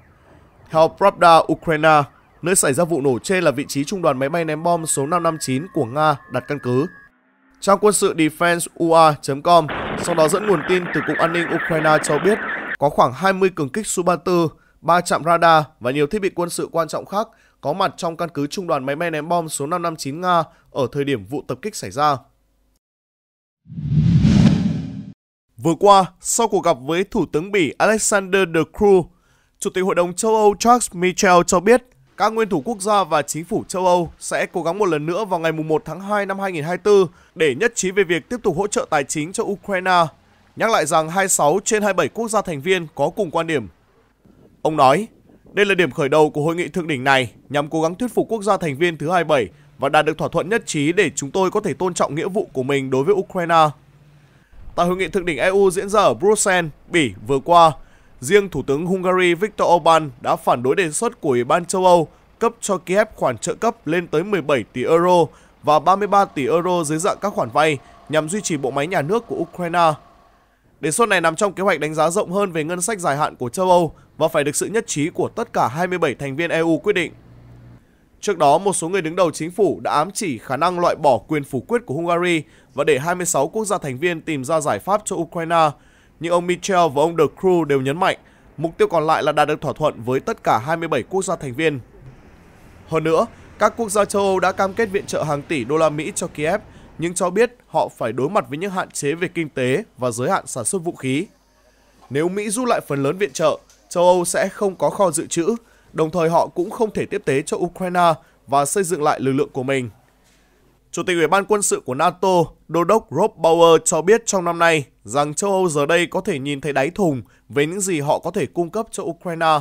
Theo Pravda Ukraine, nơi xảy ra vụ nổ trên là vị trí trung đoàn máy bay ném bom số 559 của Nga đặt căn cứ. Trang quân sự defenseua.com sau đó dẫn nguồn tin từ Cục An ninh Ukraine cho biết có khoảng 20 cường kích Su-34, 3 trạm radar và nhiều thiết bị quân sự quan trọng khác có mặt trong căn cứ trung đoàn máy bay ném bom số 559 Nga ở thời điểm vụ tập kích xảy ra. Vừa qua, sau cuộc gặp với Thủ tướng Bỉ Alexander De Croo, Chủ tịch Hội đồng châu Âu Charles Michel cho biết các nguyên thủ quốc gia và chính phủ châu Âu sẽ cố gắng một lần nữa vào ngày 1 tháng 2 năm 2024 để nhất trí về việc tiếp tục hỗ trợ tài chính cho Ukraine, nhắc lại rằng 26 trên 27 quốc gia thành viên có cùng quan điểm. Ông nói, đây là điểm khởi đầu của hội nghị thượng đỉnh này nhằm cố gắng thuyết phục quốc gia thành viên thứ 27 và đạt được thỏa thuận nhất trí để chúng tôi có thể tôn trọng nghĩa vụ của mình đối với Ukraine tại hội nghị thượng đỉnh EU diễn ra ở Bruxelles, Bỉ vừa qua. Riêng Thủ tướng Hungary Viktor Orbán đã phản đối đề xuất của Ủy ban châu Âu cấp cho Kiev khoản trợ cấp lên tới 17 tỷ euro và 33 tỷ euro dưới dạng các khoản vay nhằm duy trì bộ máy nhà nước của Ukraine. Đề xuất này nằm trong kế hoạch đánh giá rộng hơn về ngân sách dài hạn của châu Âu và phải được sự nhất trí của tất cả 27 thành viên EU quyết định. Trước đó, một số người đứng đầu chính phủ đã ám chỉ khả năng loại bỏ quyền phủ quyết của Hungary và để 26 quốc gia thành viên tìm ra giải pháp cho Ukraine. Nhưng ông Michel và ông De Croo đều nhấn mạnh, mục tiêu còn lại là đạt được thỏa thuận với tất cả 27 quốc gia thành viên. Hơn nữa, các quốc gia châu Âu đã cam kết viện trợ hàng tỷ đô la Mỹ cho Kiev, nhưng cho biết họ phải đối mặt với những hạn chế về kinh tế và giới hạn sản xuất vũ khí. Nếu Mỹ rút lại phần lớn viện trợ, châu Âu sẽ không có kho dự trữ đồng thời họ cũng không thể tiếp tế cho Ukraine và xây dựng lại lực lượng của mình. Chủ tịch Ủy ban quân sự của NATO, Đô đốc Rob Bauer cho biết trong năm nay rằng châu Âu giờ đây có thể nhìn thấy đáy thùng về những gì họ có thể cung cấp cho Ukraine.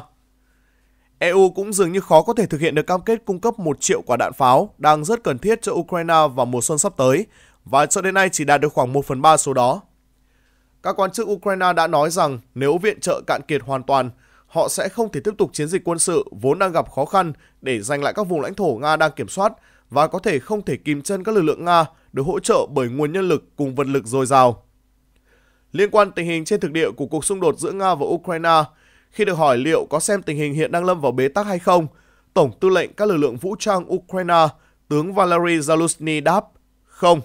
EU cũng dường như khó có thể thực hiện được cam kết cung cấp 1 triệu quả đạn pháo đang rất cần thiết cho Ukraine vào mùa xuân sắp tới, và cho đến nay chỉ đạt được khoảng 1 phần 3 số đó. Các quan chức Ukraine đã nói rằng nếu viện trợ cạn kiệt hoàn toàn, họ sẽ không thể tiếp tục chiến dịch quân sự vốn đang gặp khó khăn để giành lại các vùng lãnh thổ Nga đang kiểm soát và có thể không thể kìm chân các lực lượng Nga được hỗ trợ bởi nguồn nhân lực cùng vật lực dồi dào. Liên quan tình hình trên thực địa của cuộc xung đột giữa Nga và Ukraine, khi được hỏi liệu có xem tình hình hiện đang lâm vào bế tắc hay không, Tổng tư lệnh các lực lượng vũ trang Ukraine, tướng Valery Zaluzny đáp, không.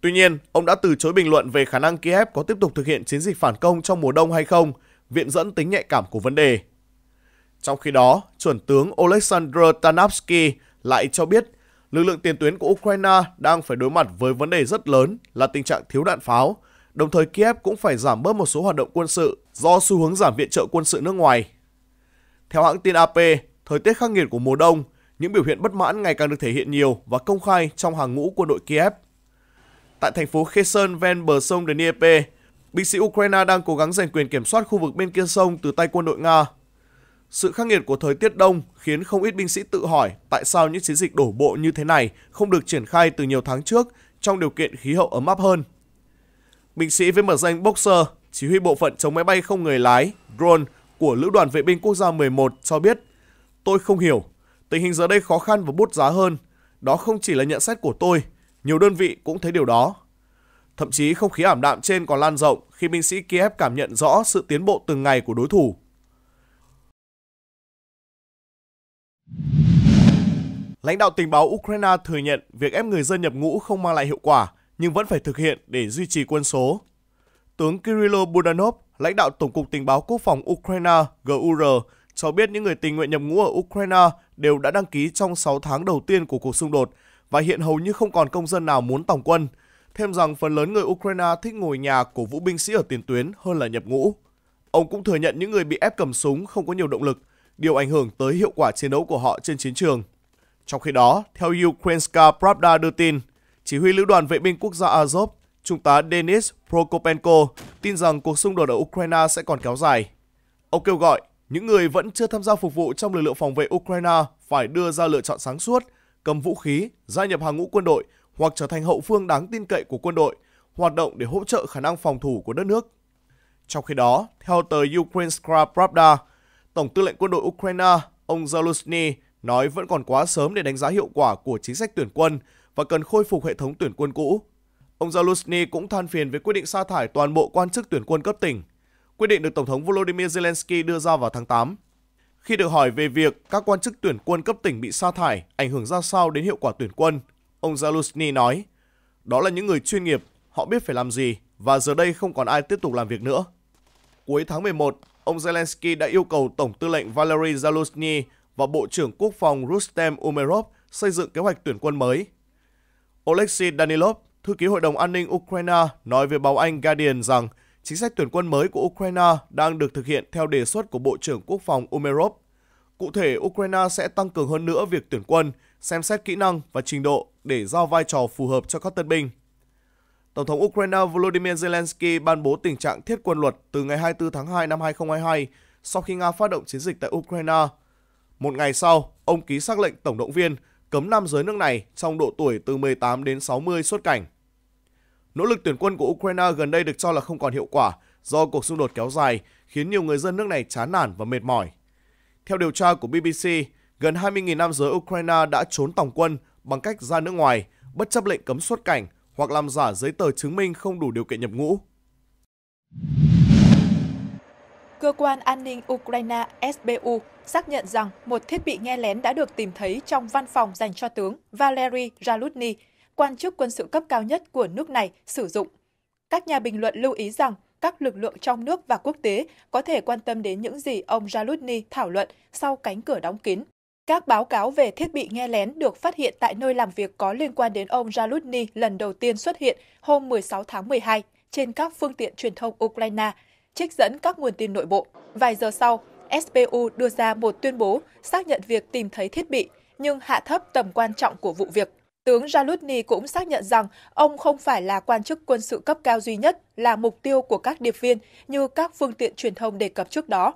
Tuy nhiên, ông đã từ chối bình luận về khả năng Kiev có tiếp tục thực hiện chiến dịch phản công trong mùa đông hay không – viện dẫn tính nhạy cảm của vấn đề. Trong khi đó, chuẩn tướng Oleksandr Tanavsky lại cho biết lực lượng tiền tuyến của Ukraine đang phải đối mặt với vấn đề rất lớn là tình trạng thiếu đạn pháo, đồng thời Kiev cũng phải giảm bớt một số hoạt động quân sự do xu hướng giảm viện trợ quân sự nước ngoài. Theo hãng tin AP, thời tiết khắc nghiệt của mùa đông, những biểu hiện bất mãn ngày càng được thể hiện nhiều và công khai trong hàng ngũ quân đội Kiev. Tại thành phố Kherson ven bờ sông Dnieper, binh sĩ Ukraine đang cố gắng giành quyền kiểm soát khu vực bên kia sông từ tay quân đội Nga. Sự khắc nghiệt của thời tiết đông khiến không ít binh sĩ tự hỏi tại sao những chiến dịch đổ bộ như thế này không được triển khai từ nhiều tháng trước trong điều kiện khí hậu ấm áp hơn. Binh sĩ với mật danh Boxer, chỉ huy bộ phận chống máy bay không người lái, drone của Lữ đoàn Vệ binh Quốc gia 11 cho biết Tôi không hiểu, tình hình giờ đây khó khăn và bút giá hơn. Đó không chỉ là nhận xét của tôi, nhiều đơn vị cũng thấy điều đó. Thậm chí không khí ảm đạm trên còn lan rộng khi binh sĩ Kiev cảm nhận rõ sự tiến bộ từng ngày của đối thủ. Lãnh đạo tình báo Ukraine thừa nhận việc ép người dân nhập ngũ không mang lại hiệu quả, nhưng vẫn phải thực hiện để duy trì quân số. Tướng Kirilo Budanov, lãnh đạo Tổng cục Tình báo Quốc phòng Ukraine GUR, cho biết những người tình nguyện nhập ngũ ở Ukraine đều đã đăng ký trong 6 tháng đầu tiên của cuộc xung đột và hiện hầu như không còn công dân nào muốn tòng quân – thêm rằng phần lớn người Ukraine thích ngồi nhà cổ vũ binh sĩ ở tiền tuyến hơn là nhập ngũ. Ông cũng thừa nhận những người bị ép cầm súng không có nhiều động lực, điều ảnh hưởng tới hiệu quả chiến đấu của họ trên chiến trường. Trong khi đó, theo Ukrainska Pravda đưa tin, chỉ huy lữ đoàn vệ binh quốc gia Azov, Trung tá Denis Prokopenko tin rằng cuộc xung đột ở Ukraine sẽ còn kéo dài. Ông kêu gọi những người vẫn chưa tham gia phục vụ trong lực lượng phòng vệ Ukraine phải đưa ra lựa chọn sáng suốt, cầm vũ khí, gia nhập hàng ngũ quân đội hoặc trở thành hậu phương đáng tin cậy của quân đội, hoạt động để hỗ trợ khả năng phòng thủ của đất nước. Trong khi đó, theo tờ Ukrainska Pravda, Tổng tư lệnh quân đội Ukraine, ông Zelensky nói vẫn còn quá sớm để đánh giá hiệu quả của chính sách tuyển quân và cần khôi phục hệ thống tuyển quân cũ. Ông Zelensky cũng than phiền về quyết định sa thải toàn bộ quan chức tuyển quân cấp tỉnh. Quyết định được Tổng thống Volodymyr Zelensky đưa ra vào tháng 8. Khi được hỏi về việc các quan chức tuyển quân cấp tỉnh bị sa thải ảnh hưởng ra sao đến hiệu quả tuyển quân, Ông Zaluzny nói, đó là những người chuyên nghiệp, họ biết phải làm gì và giờ đây không còn ai tiếp tục làm việc nữa. Cuối tháng 11, ông Zelensky đã yêu cầu Tổng tư lệnh Valery Zaluzny và Bộ trưởng Quốc phòng Rustem Umerov xây dựng kế hoạch tuyển quân mới. Oleksiy Danilov, thư ký Hội đồng An ninh Ukraine, nói với báo Anh Guardian rằng chính sách tuyển quân mới của Ukraine đang được thực hiện theo đề xuất của Bộ trưởng Quốc phòng Umerov. Cụ thể, Ukraine sẽ tăng cường hơn nữa việc tuyển quân, xem xét kỹ năng và trình độ để giao vai trò phù hợp cho các tân binh. Tổng thống Ukraine Volodymyr Zelensky ban bố tình trạng thiết quân luật từ ngày 24 tháng 2 năm 2022 sau khi Nga phát động chiến dịch tại Ukraine. Một ngày sau, ông ký xác lệnh tổng động viên cấm nam giới nước này trong độ tuổi từ 18 đến 60 xuất cảnh. Nỗ lực tuyển quân của Ukraine gần đây được cho là không còn hiệu quả do cuộc xung đột kéo dài khiến nhiều người dân nước này chán nản và mệt mỏi. Theo điều tra của BBC, gần 20.000 nam giới Ukraine đã trốn tổng quân bằng cách ra nước ngoài, bất chấp lệnh cấm xuất cảnh hoặc làm giả giấy tờ chứng minh không đủ điều kiện nhập ngũ. Cơ quan an ninh Ukraine SBU xác nhận rằng một thiết bị nghe lén đã được tìm thấy trong văn phòng dành cho tướng Valery Zaluzny, quan chức quân sự cấp cao nhất của nước này, sử dụng. Các nhà bình luận lưu ý rằng các lực lượng trong nước và quốc tế có thể quan tâm đến những gì ông Zaluzny thảo luận sau cánh cửa đóng kín các báo cáo về thiết bị nghe lén được phát hiện tại nơi làm việc có liên quan đến ông Zalutny lần đầu tiên xuất hiện hôm 16 tháng 12 trên các phương tiện truyền thông Ukraine, trích dẫn các nguồn tin nội bộ. Vài giờ sau, SPU đưa ra một tuyên bố xác nhận việc tìm thấy thiết bị, nhưng hạ thấp tầm quan trọng của vụ việc. Tướng Zalutny cũng xác nhận rằng ông không phải là quan chức quân sự cấp cao duy nhất là mục tiêu của các điệp viên như các phương tiện truyền thông đề cập trước đó.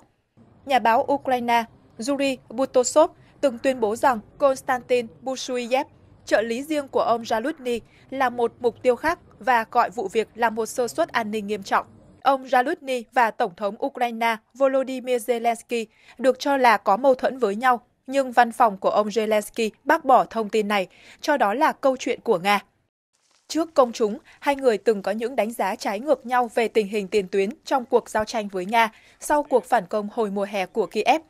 Nhà báo Ukraine Yuri Butosov từng tuyên bố rằng Konstantin Bushuyev, trợ lý riêng của ông Zalutny, là một mục tiêu khác và gọi vụ việc là một sơ suất an ninh nghiêm trọng. Ông Zalutny và Tổng thống Ukraine Volodymyr Zelensky được cho là có mâu thuẫn với nhau, nhưng văn phòng của ông Zelensky bác bỏ thông tin này, cho đó là câu chuyện của Nga. Trước công chúng, hai người từng có những đánh giá trái ngược nhau về tình hình tiền tuyến trong cuộc giao tranh với Nga sau cuộc phản công hồi mùa hè của Kiev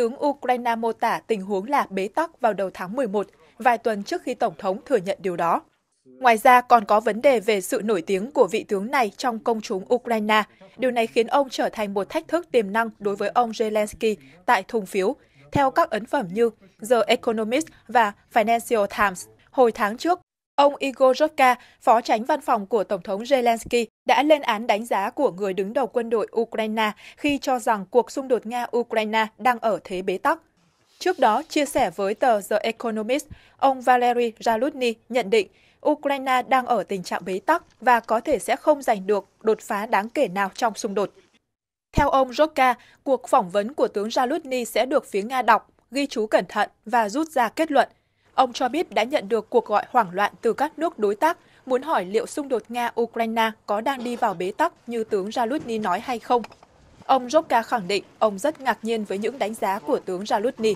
tướng Ukraine mô tả tình huống là bế tắc vào đầu tháng 11, vài tuần trước khi Tổng thống thừa nhận điều đó. Ngoài ra, còn có vấn đề về sự nổi tiếng của vị tướng này trong công chúng Ukraine. Điều này khiến ông trở thành một thách thức tiềm năng đối với ông Zelensky tại thùng phiếu, theo các ấn phẩm như The Economist và Financial Times hồi tháng trước Ông Igor Zhovka, phó tránh văn phòng của Tổng thống Zelensky, đã lên án đánh giá của người đứng đầu quân đội Ukraine khi cho rằng cuộc xung đột Nga-Ukraine đang ở thế bế tắc. Trước đó, chia sẻ với tờ The Economist, ông Valery Zaluzny nhận định Ukraine đang ở tình trạng bế tắc và có thể sẽ không giành được đột phá đáng kể nào trong xung đột. Theo ông Roka, cuộc phỏng vấn của tướng Zaluzny sẽ được phía Nga đọc, ghi chú cẩn thận và rút ra kết luận – Ông cho biết đã nhận được cuộc gọi hoảng loạn từ các nước đối tác muốn hỏi liệu xung đột Nga-Ukraine có đang đi vào bế tắc như tướng Zalutny nói hay không. Ông Robka khẳng định ông rất ngạc nhiên với những đánh giá của tướng Zalutny.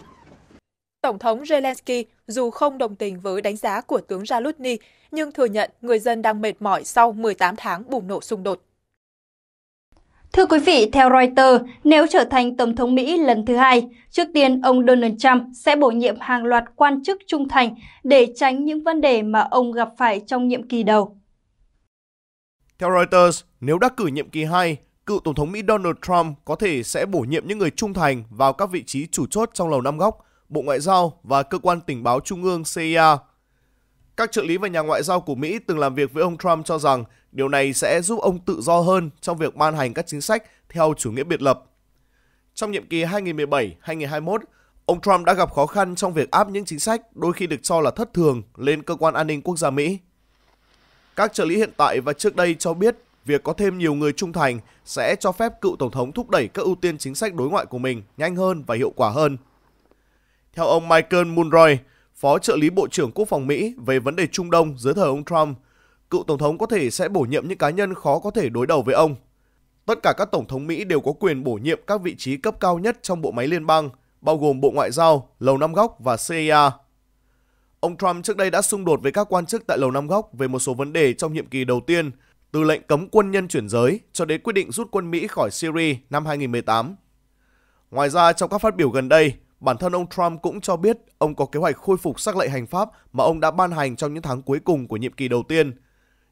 Tổng thống Zelensky dù không đồng tình với đánh giá của tướng Zalutny nhưng thừa nhận người dân đang mệt mỏi sau 18 tháng bùng nổ xung đột. Thưa quý vị, theo Reuters, nếu trở thành Tổng thống Mỹ lần thứ hai, trước tiên ông Donald Trump sẽ bổ nhiệm hàng loạt quan chức trung thành để tránh những vấn đề mà ông gặp phải trong nhiệm kỳ đầu. Theo Reuters, nếu đắc cử nhiệm kỳ 2, cựu Tổng thống Mỹ Donald Trump có thể sẽ bổ nhiệm những người trung thành vào các vị trí chủ chốt trong Lầu Năm Góc, Bộ Ngoại giao và Cơ quan Tình báo Trung ương CIA. Các trợ lý và nhà ngoại giao của Mỹ từng làm việc với ông Trump cho rằng Điều này sẽ giúp ông tự do hơn trong việc ban hành các chính sách theo chủ nghĩa biệt lập. Trong nhiệm kỳ 2017-2021, ông Trump đã gặp khó khăn trong việc áp những chính sách đôi khi được cho là thất thường lên cơ quan an ninh quốc gia Mỹ. Các trợ lý hiện tại và trước đây cho biết việc có thêm nhiều người trung thành sẽ cho phép cựu tổng thống thúc đẩy các ưu tiên chính sách đối ngoại của mình nhanh hơn và hiệu quả hơn. Theo ông Michael Munroy, phó trợ lý Bộ trưởng Quốc phòng Mỹ về vấn đề Trung Đông dưới thời ông Trump, cựu tổng thống có thể sẽ bổ nhiệm những cá nhân khó có thể đối đầu với ông. Tất cả các tổng thống Mỹ đều có quyền bổ nhiệm các vị trí cấp cao nhất trong bộ máy liên bang, bao gồm Bộ Ngoại giao, Lầu Năm Góc và CIA. Ông Trump trước đây đã xung đột với các quan chức tại Lầu Năm Góc về một số vấn đề trong nhiệm kỳ đầu tiên, từ lệnh cấm quân nhân chuyển giới cho đến quyết định rút quân Mỹ khỏi Syria năm 2018. Ngoài ra, trong các phát biểu gần đây, bản thân ông Trump cũng cho biết ông có kế hoạch khôi phục sắc lệnh hành pháp mà ông đã ban hành trong những tháng cuối cùng của nhiệm kỳ đầu tiên,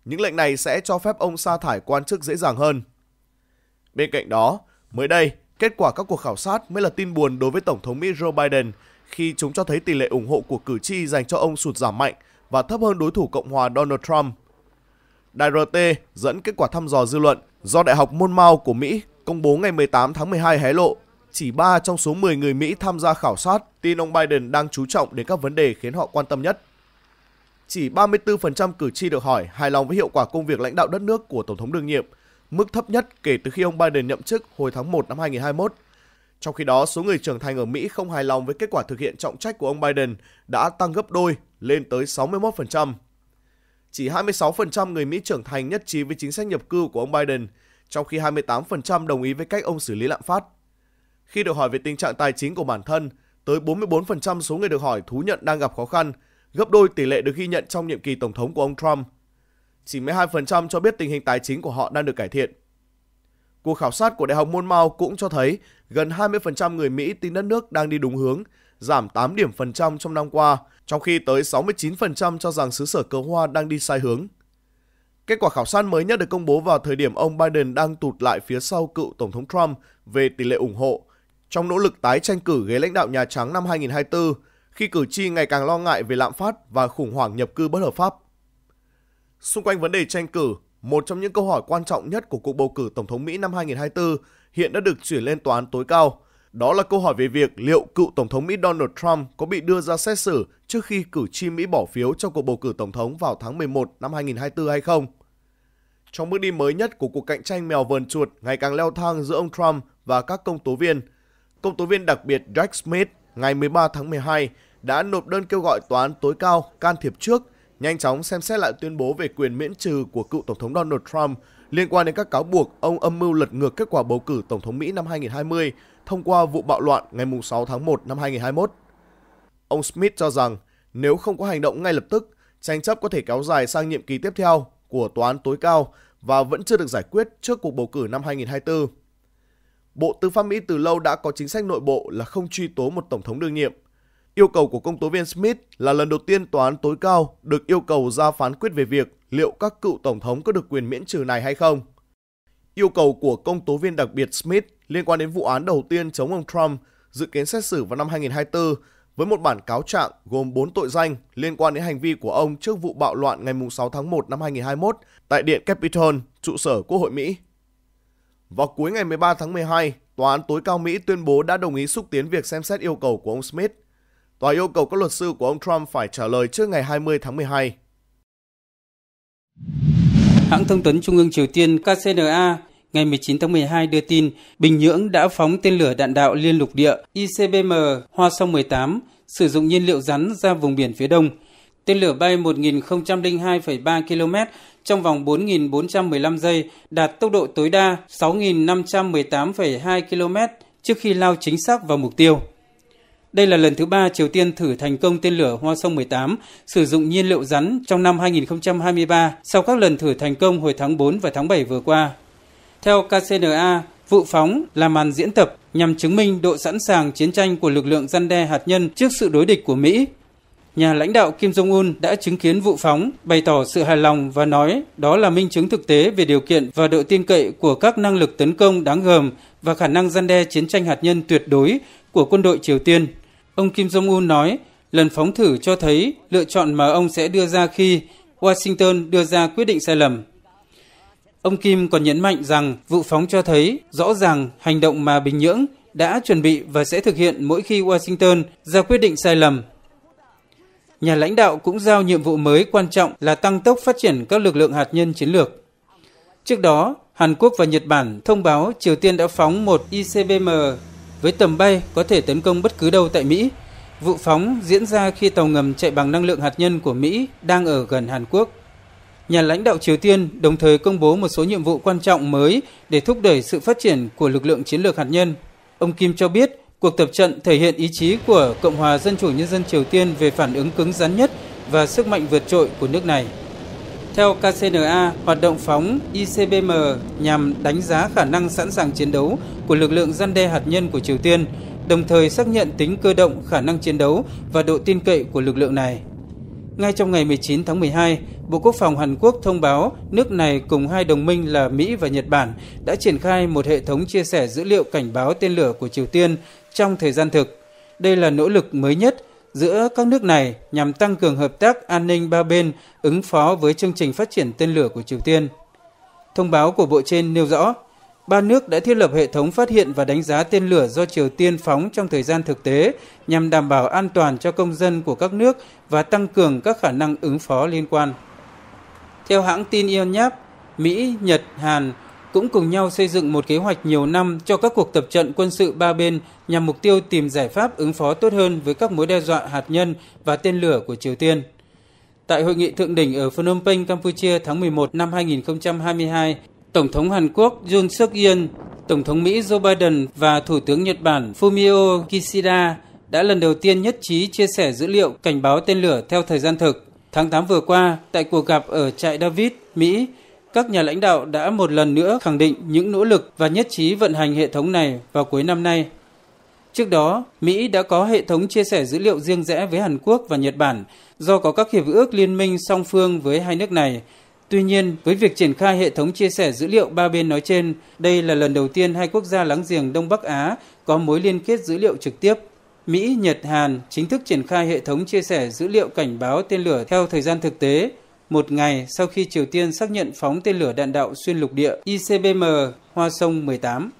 những lệnh này sẽ cho phép ông sa thải quan chức dễ dàng hơn. Bên cạnh đó, mới đây, kết quả các cuộc khảo sát mới là tin buồn đối với Tổng thống Mỹ Joe Biden khi chúng cho thấy tỷ lệ ủng hộ của cử tri dành cho ông sụt giảm mạnh và thấp hơn đối thủ Cộng hòa Donald Trump. Đài RT dẫn kết quả thăm dò dư luận do Đại học Monmouth của Mỹ công bố ngày 18 tháng 12 hé lộ chỉ 3 trong số 10 người Mỹ tham gia khảo sát tin ông Biden đang chú trọng đến các vấn đề khiến họ quan tâm nhất chỉ 34% cử tri được hỏi hài lòng với hiệu quả công việc lãnh đạo đất nước của Tổng thống đương nhiệm, mức thấp nhất kể từ khi ông Biden nhậm chức hồi tháng 1 năm 2021. Trong khi đó, số người trưởng thành ở Mỹ không hài lòng với kết quả thực hiện trọng trách của ông Biden đã tăng gấp đôi lên tới 61%. Chỉ 26% người Mỹ trưởng thành nhất trí với chính sách nhập cư của ông Biden, trong khi 28% đồng ý với cách ông xử lý lạm phát. Khi được hỏi về tình trạng tài chính của bản thân, tới 44% số người được hỏi thú nhận đang gặp khó khăn, gấp đôi tỷ lệ được ghi nhận trong nhiệm kỳ tổng thống của ông Trump. Chỉ 12% cho biết tình hình tài chính của họ đang được cải thiện. Cuộc khảo sát của Đại học Môn cũng cho thấy gần 20% người Mỹ tin đất nước đang đi đúng hướng, giảm 8 điểm phần trăm trong năm qua, trong khi tới 69% cho rằng xứ sở cờ hoa đang đi sai hướng. Kết quả khảo sát mới nhất được công bố vào thời điểm ông Biden đang tụt lại phía sau cựu Tổng thống Trump về tỷ lệ ủng hộ trong nỗ lực tái tranh cử ghế lãnh đạo Nhà Trắng năm 2024 khi cử tri ngày càng lo ngại về lạm phát và khủng hoảng nhập cư bất hợp pháp. Xung quanh vấn đề tranh cử, một trong những câu hỏi quan trọng nhất của cuộc bầu cử Tổng thống Mỹ năm 2024 hiện đã được chuyển lên tòa án tối cao. Đó là câu hỏi về việc liệu cựu Tổng thống Mỹ Donald Trump có bị đưa ra xét xử trước khi cử tri Mỹ bỏ phiếu trong cuộc bầu cử Tổng thống vào tháng 11 năm 2024 hay không. Trong bước đi mới nhất của cuộc cạnh tranh mèo vờn chuột ngày càng leo thang giữa ông Trump và các công tố viên, công tố viên đặc biệt Jack Smith ngày 13 tháng 12 đã nộp đơn kêu gọi tòa án tối cao can thiệp trước, nhanh chóng xem xét lại tuyên bố về quyền miễn trừ của cựu Tổng thống Donald Trump liên quan đến các cáo buộc ông âm mưu lật ngược kết quả bầu cử Tổng thống Mỹ năm 2020 thông qua vụ bạo loạn ngày 6 tháng 1 năm 2021. Ông Smith cho rằng nếu không có hành động ngay lập tức, tranh chấp có thể kéo dài sang nhiệm kỳ tiếp theo của tòa án tối cao và vẫn chưa được giải quyết trước cuộc bầu cử năm 2024. Bộ Tư pháp Mỹ từ lâu đã có chính sách nội bộ là không truy tố một tổng thống đương nhiệm. Yêu cầu của công tố viên Smith là lần đầu tiên tòa án tối cao được yêu cầu ra phán quyết về việc liệu các cựu tổng thống có được quyền miễn trừ này hay không. Yêu cầu của công tố viên đặc biệt Smith liên quan đến vụ án đầu tiên chống ông Trump dự kiến xét xử vào năm 2024 với một bản cáo trạng gồm 4 tội danh liên quan đến hành vi của ông trước vụ bạo loạn ngày 6 tháng 1 năm 2021 tại Điện Capitol, trụ sở Quốc hội Mỹ. Vào cuối ngày 13 tháng 12, Tòa án tối cao Mỹ tuyên bố đã đồng ý xúc tiến việc xem xét yêu cầu của ông Smith. Tòa yêu cầu các luật sư của ông Trump phải trả lời trước ngày 20 tháng 12. Hãng thông tấn Trung ương Triều Tiên KCNA ngày 19 tháng 12 đưa tin Bình Nhưỡng đã phóng tên lửa đạn đạo liên lục địa ICBM Hoa Song 18 sử dụng nhiên liệu rắn ra vùng biển phía đông. Tên lửa bay 1.002,3 km trong vòng 4.415 giây, đạt tốc độ tối đa 6.518,2 km trước khi lao chính xác vào mục tiêu. Đây là lần thứ ba Triều Tiên thử thành công tên lửa Hoa Sông 18 sử dụng nhiên liệu rắn trong năm 2023 sau các lần thử thành công hồi tháng 4 và tháng 7 vừa qua. Theo KCNA, vụ phóng là màn diễn tập nhằm chứng minh độ sẵn sàng chiến tranh của lực lượng răn đe hạt nhân trước sự đối địch của Mỹ Nhà lãnh đạo Kim Jong-un đã chứng kiến vụ phóng, bày tỏ sự hài lòng và nói đó là minh chứng thực tế về điều kiện và độ tin cậy của các năng lực tấn công đáng gờm và khả năng gian đe chiến tranh hạt nhân tuyệt đối của quân đội Triều Tiên. Ông Kim Jong-un nói, lần phóng thử cho thấy lựa chọn mà ông sẽ đưa ra khi Washington đưa ra quyết định sai lầm. Ông Kim còn nhấn mạnh rằng vụ phóng cho thấy rõ ràng hành động mà Bình Nhưỡng đã chuẩn bị và sẽ thực hiện mỗi khi Washington ra quyết định sai lầm nhà lãnh đạo cũng giao nhiệm vụ mới quan trọng là tăng tốc phát triển các lực lượng hạt nhân chiến lược. Trước đó, Hàn Quốc và Nhật Bản thông báo Triều Tiên đã phóng một ICBM với tầm bay có thể tấn công bất cứ đâu tại Mỹ. Vụ phóng diễn ra khi tàu ngầm chạy bằng năng lượng hạt nhân của Mỹ đang ở gần Hàn Quốc. Nhà lãnh đạo Triều Tiên đồng thời công bố một số nhiệm vụ quan trọng mới để thúc đẩy sự phát triển của lực lượng chiến lược hạt nhân. Ông Kim cho biết Cuộc tập trận thể hiện ý chí của Cộng hòa Dân chủ Nhân dân Triều Tiên về phản ứng cứng rắn nhất và sức mạnh vượt trội của nước này. Theo KCNA, hoạt động phóng ICBM nhằm đánh giá khả năng sẵn sàng chiến đấu của lực lượng gian đe hạt nhân của Triều Tiên, đồng thời xác nhận tính cơ động, khả năng chiến đấu và độ tin cậy của lực lượng này. Ngay trong ngày 19 tháng 12, Bộ Quốc phòng Hàn Quốc thông báo nước này cùng hai đồng minh là Mỹ và Nhật Bản đã triển khai một hệ thống chia sẻ dữ liệu cảnh báo tên lửa của Triều Tiên trong thời gian thực. Đây là nỗ lực mới nhất giữa các nước này nhằm tăng cường hợp tác an ninh ba bên ứng phó với chương trình phát triển tên lửa của Triều Tiên. Thông báo của Bộ trên nêu rõ, Ba nước đã thiết lập hệ thống phát hiện và đánh giá tên lửa do Triều Tiên phóng trong thời gian thực tế nhằm đảm bảo an toàn cho công dân của các nước và tăng cường các khả năng ứng phó liên quan. Theo hãng tin Yonhap, Mỹ, Nhật, Hàn cũng cùng nhau xây dựng một kế hoạch nhiều năm cho các cuộc tập trận quân sự ba bên nhằm mục tiêu tìm giải pháp ứng phó tốt hơn với các mối đe dọa hạt nhân và tên lửa của Triều Tiên. Tại hội nghị thượng đỉnh ở Phnom Penh, Campuchia tháng 11 năm 2022, Tổng thống Hàn Quốc Yoon suk yeol Tổng thống Mỹ Joe Biden và Thủ tướng Nhật Bản Fumio Kishida đã lần đầu tiên nhất trí chia sẻ dữ liệu cảnh báo tên lửa theo thời gian thực. Tháng 8 vừa qua, tại cuộc gặp ở trại David, Mỹ, các nhà lãnh đạo đã một lần nữa khẳng định những nỗ lực và nhất trí vận hành hệ thống này vào cuối năm nay. Trước đó, Mỹ đã có hệ thống chia sẻ dữ liệu riêng rẽ với Hàn Quốc và Nhật Bản do có các hiệp ước liên minh song phương với hai nước này Tuy nhiên, với việc triển khai hệ thống chia sẻ dữ liệu ba bên nói trên, đây là lần đầu tiên hai quốc gia láng giềng Đông Bắc Á có mối liên kết dữ liệu trực tiếp. Mỹ, Nhật, Hàn chính thức triển khai hệ thống chia sẻ dữ liệu cảnh báo tên lửa theo thời gian thực tế, một ngày sau khi Triều Tiên xác nhận phóng tên lửa đạn đạo xuyên lục địa ICBM Hoa Sông 18.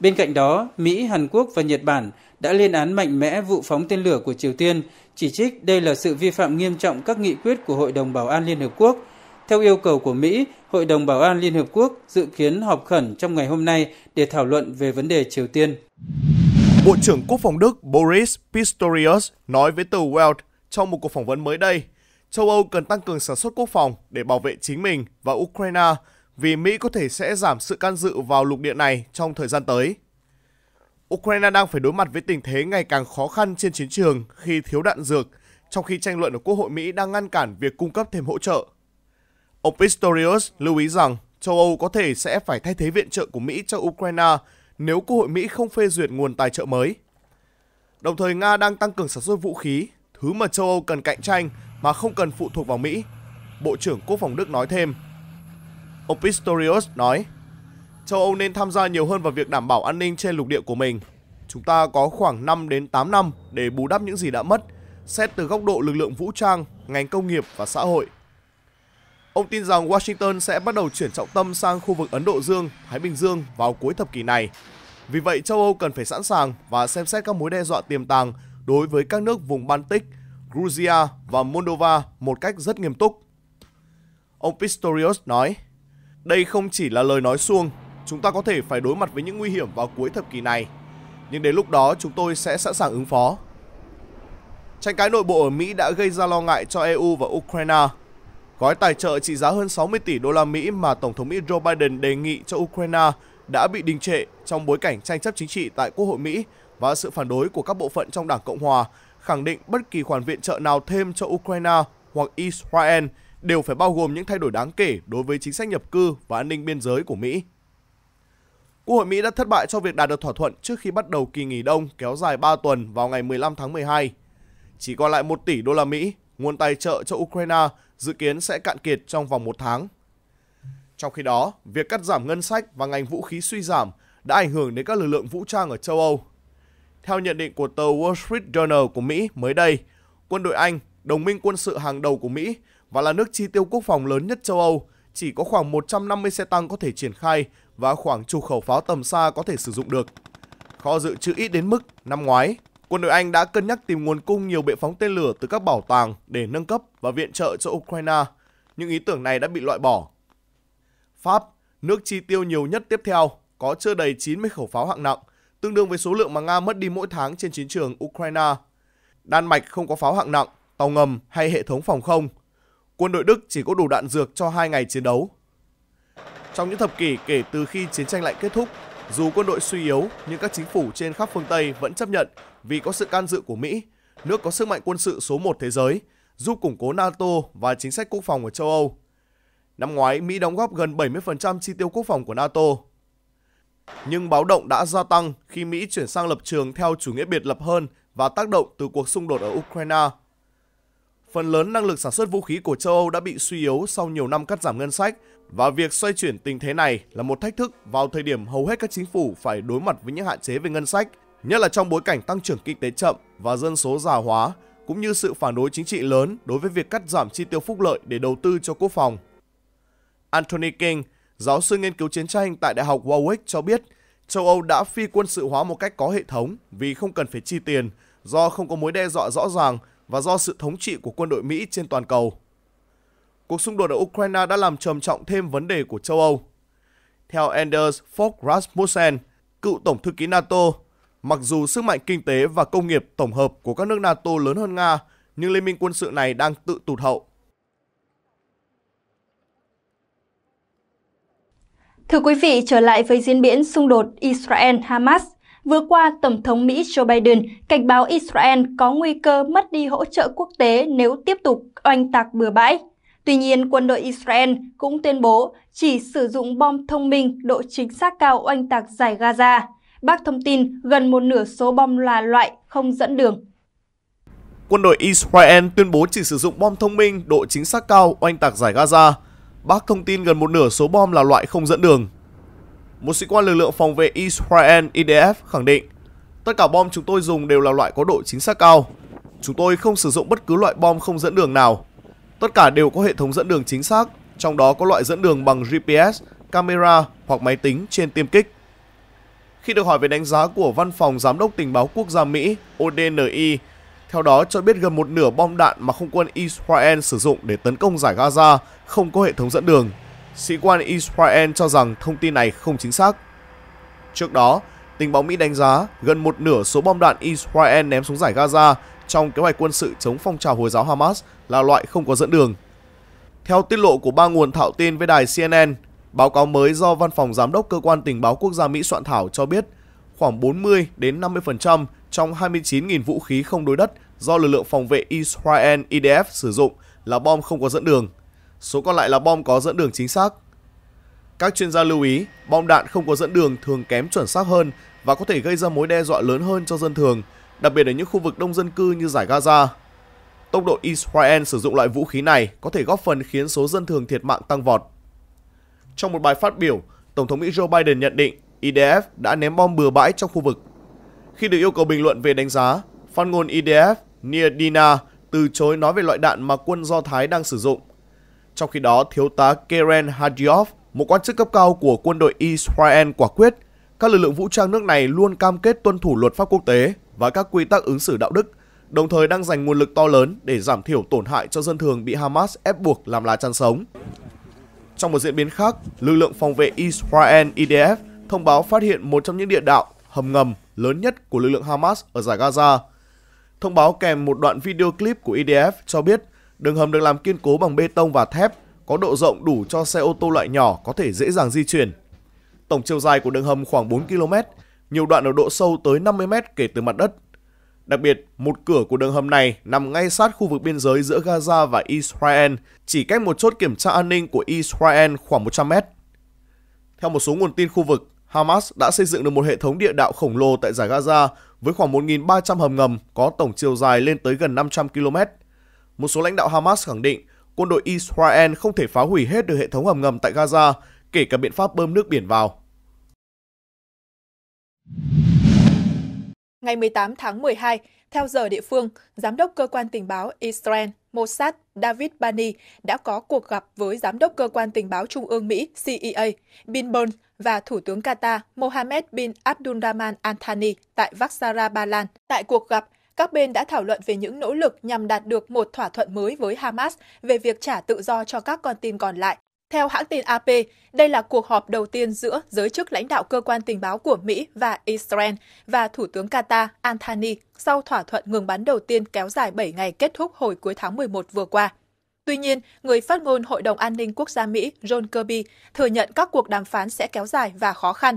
Bên cạnh đó, Mỹ, Hàn Quốc và Nhật Bản đã lên án mạnh mẽ vụ phóng tên lửa của Triều Tiên, chỉ trích đây là sự vi phạm nghiêm trọng các nghị quyết của Hội đồng Bảo an Liên Hợp Quốc – theo yêu cầu của Mỹ, Hội đồng Bảo an Liên Hợp Quốc dự kiến họp khẩn trong ngày hôm nay để thảo luận về vấn đề Triều Tiên. Bộ trưởng Quốc phòng Đức Boris Pistorius nói với tờ Welt trong một cuộc phỏng vấn mới đây, châu Âu cần tăng cường sản xuất quốc phòng để bảo vệ chính mình và Ukraine vì Mỹ có thể sẽ giảm sự can dự vào lục địa này trong thời gian tới. Ukraine đang phải đối mặt với tình thế ngày càng khó khăn trên chiến trường khi thiếu đạn dược, trong khi tranh luận ở Quốc hội Mỹ đang ngăn cản việc cung cấp thêm hỗ trợ Ông Pistorius lưu ý rằng châu Âu có thể sẽ phải thay thế viện trợ của Mỹ cho Ukraine nếu Quốc hội Mỹ không phê duyệt nguồn tài trợ mới. Đồng thời Nga đang tăng cường sản xuất vũ khí, thứ mà châu Âu cần cạnh tranh mà không cần phụ thuộc vào Mỹ, Bộ trưởng Quốc phòng Đức nói thêm. Ông Pistorius nói, châu Âu nên tham gia nhiều hơn vào việc đảm bảo an ninh trên lục địa của mình. Chúng ta có khoảng 5 đến 8 năm để bù đắp những gì đã mất, xét từ góc độ lực lượng vũ trang, ngành công nghiệp và xã hội – Ông tin rằng Washington sẽ bắt đầu chuyển trọng tâm sang khu vực Ấn Độ Dương, Thái Bình Dương vào cuối thập kỷ này. Vì vậy, châu Âu cần phải sẵn sàng và xem xét các mối đe dọa tiềm tàng đối với các nước vùng Baltic, Georgia và Moldova một cách rất nghiêm túc. Ông Pistorius nói, đây không chỉ là lời nói suông, chúng ta có thể phải đối mặt với những nguy hiểm vào cuối thập kỷ này, nhưng đến lúc đó chúng tôi sẽ sẵn sàng ứng phó. Tranh cãi nội bộ ở Mỹ đã gây ra lo ngại cho EU và Ukraine Gói tài trợ trị giá hơn 60 tỷ đô la Mỹ mà Tổng thống Mỹ Joe Biden đề nghị cho Ukraine đã bị đình trệ trong bối cảnh tranh chấp chính trị tại Quốc hội Mỹ và sự phản đối của các bộ phận trong Đảng Cộng Hòa, khẳng định bất kỳ khoản viện trợ nào thêm cho Ukraine hoặc Israel đều phải bao gồm những thay đổi đáng kể đối với chính sách nhập cư và an ninh biên giới của Mỹ. Quốc hội Mỹ đã thất bại cho việc đạt được thỏa thuận trước khi bắt đầu kỳ nghỉ đông kéo dài 3 tuần vào ngày 15 tháng 12. Chỉ còn lại 1 tỷ đô la Mỹ, nguồn tài trợ cho Ukraine dự kiến sẽ cạn kiệt trong vòng một tháng. Trong khi đó, việc cắt giảm ngân sách và ngành vũ khí suy giảm đã ảnh hưởng đến các lực lượng vũ trang ở châu Âu. Theo nhận định của tờ Wall Street Journal của Mỹ mới đây, quân đội Anh, đồng minh quân sự hàng đầu của Mỹ và là nước chi tiêu quốc phòng lớn nhất châu Âu, chỉ có khoảng 150 xe tăng có thể triển khai và khoảng chục khẩu pháo tầm xa có thể sử dụng được. Kho dự trữ ít đến mức năm ngoái quân đội Anh đã cân nhắc tìm nguồn cung nhiều bệ phóng tên lửa từ các bảo tàng để nâng cấp và viện trợ cho Ukraine. Những ý tưởng này đã bị loại bỏ. Pháp, nước chi tiêu nhiều nhất tiếp theo, có chưa đầy 90 khẩu pháo hạng nặng, tương đương với số lượng mà Nga mất đi mỗi tháng trên chiến trường Ukraine. Đan Mạch không có pháo hạng nặng, tàu ngầm hay hệ thống phòng không. Quân đội Đức chỉ có đủ đạn dược cho 2 ngày chiến đấu. Trong những thập kỷ kể từ khi chiến tranh lạnh kết thúc, dù quân đội suy yếu nhưng các chính phủ trên khắp phương Tây vẫn chấp nhận vì có sự can dự của Mỹ, nước có sức mạnh quân sự số 1 thế giới, giúp củng cố NATO và chính sách quốc phòng ở châu Âu. Năm ngoái, Mỹ đóng góp gần 70% chi tiêu quốc phòng của NATO. Nhưng báo động đã gia tăng khi Mỹ chuyển sang lập trường theo chủ nghĩa biệt lập hơn và tác động từ cuộc xung đột ở Ukraine. Phần lớn năng lực sản xuất vũ khí của châu Âu đã bị suy yếu sau nhiều năm cắt giảm ngân sách và việc xoay chuyển tình thế này là một thách thức vào thời điểm hầu hết các chính phủ phải đối mặt với những hạn chế về ngân sách nhất là trong bối cảnh tăng trưởng kinh tế chậm và dân số già hóa, cũng như sự phản đối chính trị lớn đối với việc cắt giảm chi tiêu phúc lợi để đầu tư cho quốc phòng. Anthony King, giáo sư nghiên cứu chiến tranh tại Đại học Warwick cho biết, châu Âu đã phi quân sự hóa một cách có hệ thống vì không cần phải chi tiền, do không có mối đe dọa rõ ràng và do sự thống trị của quân đội Mỹ trên toàn cầu. Cuộc xung đột ở Ukraine đã làm trầm trọng thêm vấn đề của châu Âu. Theo Anders Fogh Rasmussen, cựu Tổng thư ký NATO, Mặc dù sức mạnh kinh tế và công nghiệp tổng hợp của các nước NATO lớn hơn Nga, nhưng liên minh quân sự này đang tự tụt hậu. Thưa quý vị, trở lại với diễn biến xung đột Israel-Hamas. Vừa qua, Tổng thống Mỹ Joe Biden cảnh báo Israel có nguy cơ mất đi hỗ trợ quốc tế nếu tiếp tục oanh tạc bừa bãi. Tuy nhiên, quân đội Israel cũng tuyên bố chỉ sử dụng bom thông minh độ chính xác cao oanh tạc giải Gaza. Bác thông tin gần một nửa số bom là loại không dẫn đường. Quân đội Israel tuyên bố chỉ sử dụng bom thông minh độ chính xác cao oanh tạc giải Gaza. Bác thông tin gần một nửa số bom là loại không dẫn đường. Một sĩ quan lực lượng phòng vệ Israel IDF khẳng định, tất cả bom chúng tôi dùng đều là loại có độ chính xác cao. Chúng tôi không sử dụng bất cứ loại bom không dẫn đường nào. Tất cả đều có hệ thống dẫn đường chính xác, trong đó có loại dẫn đường bằng GPS, camera hoặc máy tính trên tiêm kích khi được hỏi về đánh giá của Văn phòng Giám đốc Tình báo Quốc gia Mỹ ODNI. Theo đó cho biết gần một nửa bom đạn mà không quân Israel sử dụng để tấn công giải Gaza không có hệ thống dẫn đường. Sĩ quan Israel cho rằng thông tin này không chính xác. Trước đó, tình báo Mỹ đánh giá gần một nửa số bom đạn Israel ném xuống giải Gaza trong kế hoạch quân sự chống phong trào Hồi giáo Hamas là loại không có dẫn đường. Theo tiết lộ của ba nguồn thạo tin với đài CNN, Báo cáo mới do Văn phòng Giám đốc Cơ quan Tình báo Quốc gia Mỹ soạn thảo cho biết khoảng 40 đến 50% trong 29.000 vũ khí không đối đất do lực lượng phòng vệ Israel IDF sử dụng là bom không có dẫn đường. Số còn lại là bom có dẫn đường chính xác. Các chuyên gia lưu ý, bom đạn không có dẫn đường thường kém chuẩn xác hơn và có thể gây ra mối đe dọa lớn hơn cho dân thường, đặc biệt ở những khu vực đông dân cư như giải Gaza. Tốc độ Israel sử dụng loại vũ khí này có thể góp phần khiến số dân thường thiệt mạng tăng vọt. Trong một bài phát biểu, Tổng thống Mỹ Joe Biden nhận định IDF e đã ném bom bừa bãi trong khu vực. Khi được yêu cầu bình luận về đánh giá, phát ngôn IDF e Nir Dina từ chối nói về loại đạn mà quân Do Thái đang sử dụng. Trong khi đó, Thiếu tá Keren Hadioff, một quan chức cấp cao của quân đội Israel quả quyết, các lực lượng vũ trang nước này luôn cam kết tuân thủ luật pháp quốc tế và các quy tắc ứng xử đạo đức, đồng thời đang dành nguồn lực to lớn để giảm thiểu tổn hại cho dân thường bị Hamas ép buộc làm lá chăn sống. Trong một diễn biến khác, lực lượng phòng vệ Israel IDF thông báo phát hiện một trong những địa đạo hầm ngầm lớn nhất của lực lượng Hamas ở giải Gaza. Thông báo kèm một đoạn video clip của IDF cho biết đường hầm được làm kiên cố bằng bê tông và thép, có độ rộng đủ cho xe ô tô loại nhỏ có thể dễ dàng di chuyển. Tổng chiều dài của đường hầm khoảng 4 km, nhiều đoạn ở độ sâu tới 50 m kể từ mặt đất Đặc biệt, một cửa của đường hầm này nằm ngay sát khu vực biên giới giữa Gaza và Israel, chỉ cách một chốt kiểm tra an ninh của Israel khoảng 100 mét. Theo một số nguồn tin khu vực, Hamas đã xây dựng được một hệ thống địa đạo khổng lồ tại giải Gaza với khoảng 1.300 hầm ngầm có tổng chiều dài lên tới gần 500 km. Một số lãnh đạo Hamas khẳng định quân đội Israel không thể phá hủy hết được hệ thống hầm ngầm tại Gaza, kể cả biện pháp bơm nước biển vào ngày 18 tháng 12, theo giờ địa phương, Giám đốc Cơ quan Tình báo Israel Mossad David Bani đã có cuộc gặp với Giám đốc Cơ quan Tình báo Trung ương Mỹ CIA e Bin Burns và Thủ tướng Qatar Mohammed bin Abdulrahman Al Thani tại Vassara, Ba Lan. Tại cuộc gặp, các bên đã thảo luận về những nỗ lực nhằm đạt được một thỏa thuận mới với Hamas về việc trả tự do cho các con tin còn lại theo hãng tin AP, đây là cuộc họp đầu tiên giữa giới chức lãnh đạo cơ quan tình báo của Mỹ và Israel và Thủ tướng Qatar Anthony sau thỏa thuận ngừng bắn đầu tiên kéo dài 7 ngày kết thúc hồi cuối tháng 11 vừa qua. Tuy nhiên, người phát ngôn Hội đồng An ninh Quốc gia Mỹ John Kirby thừa nhận các cuộc đàm phán sẽ kéo dài và khó khăn.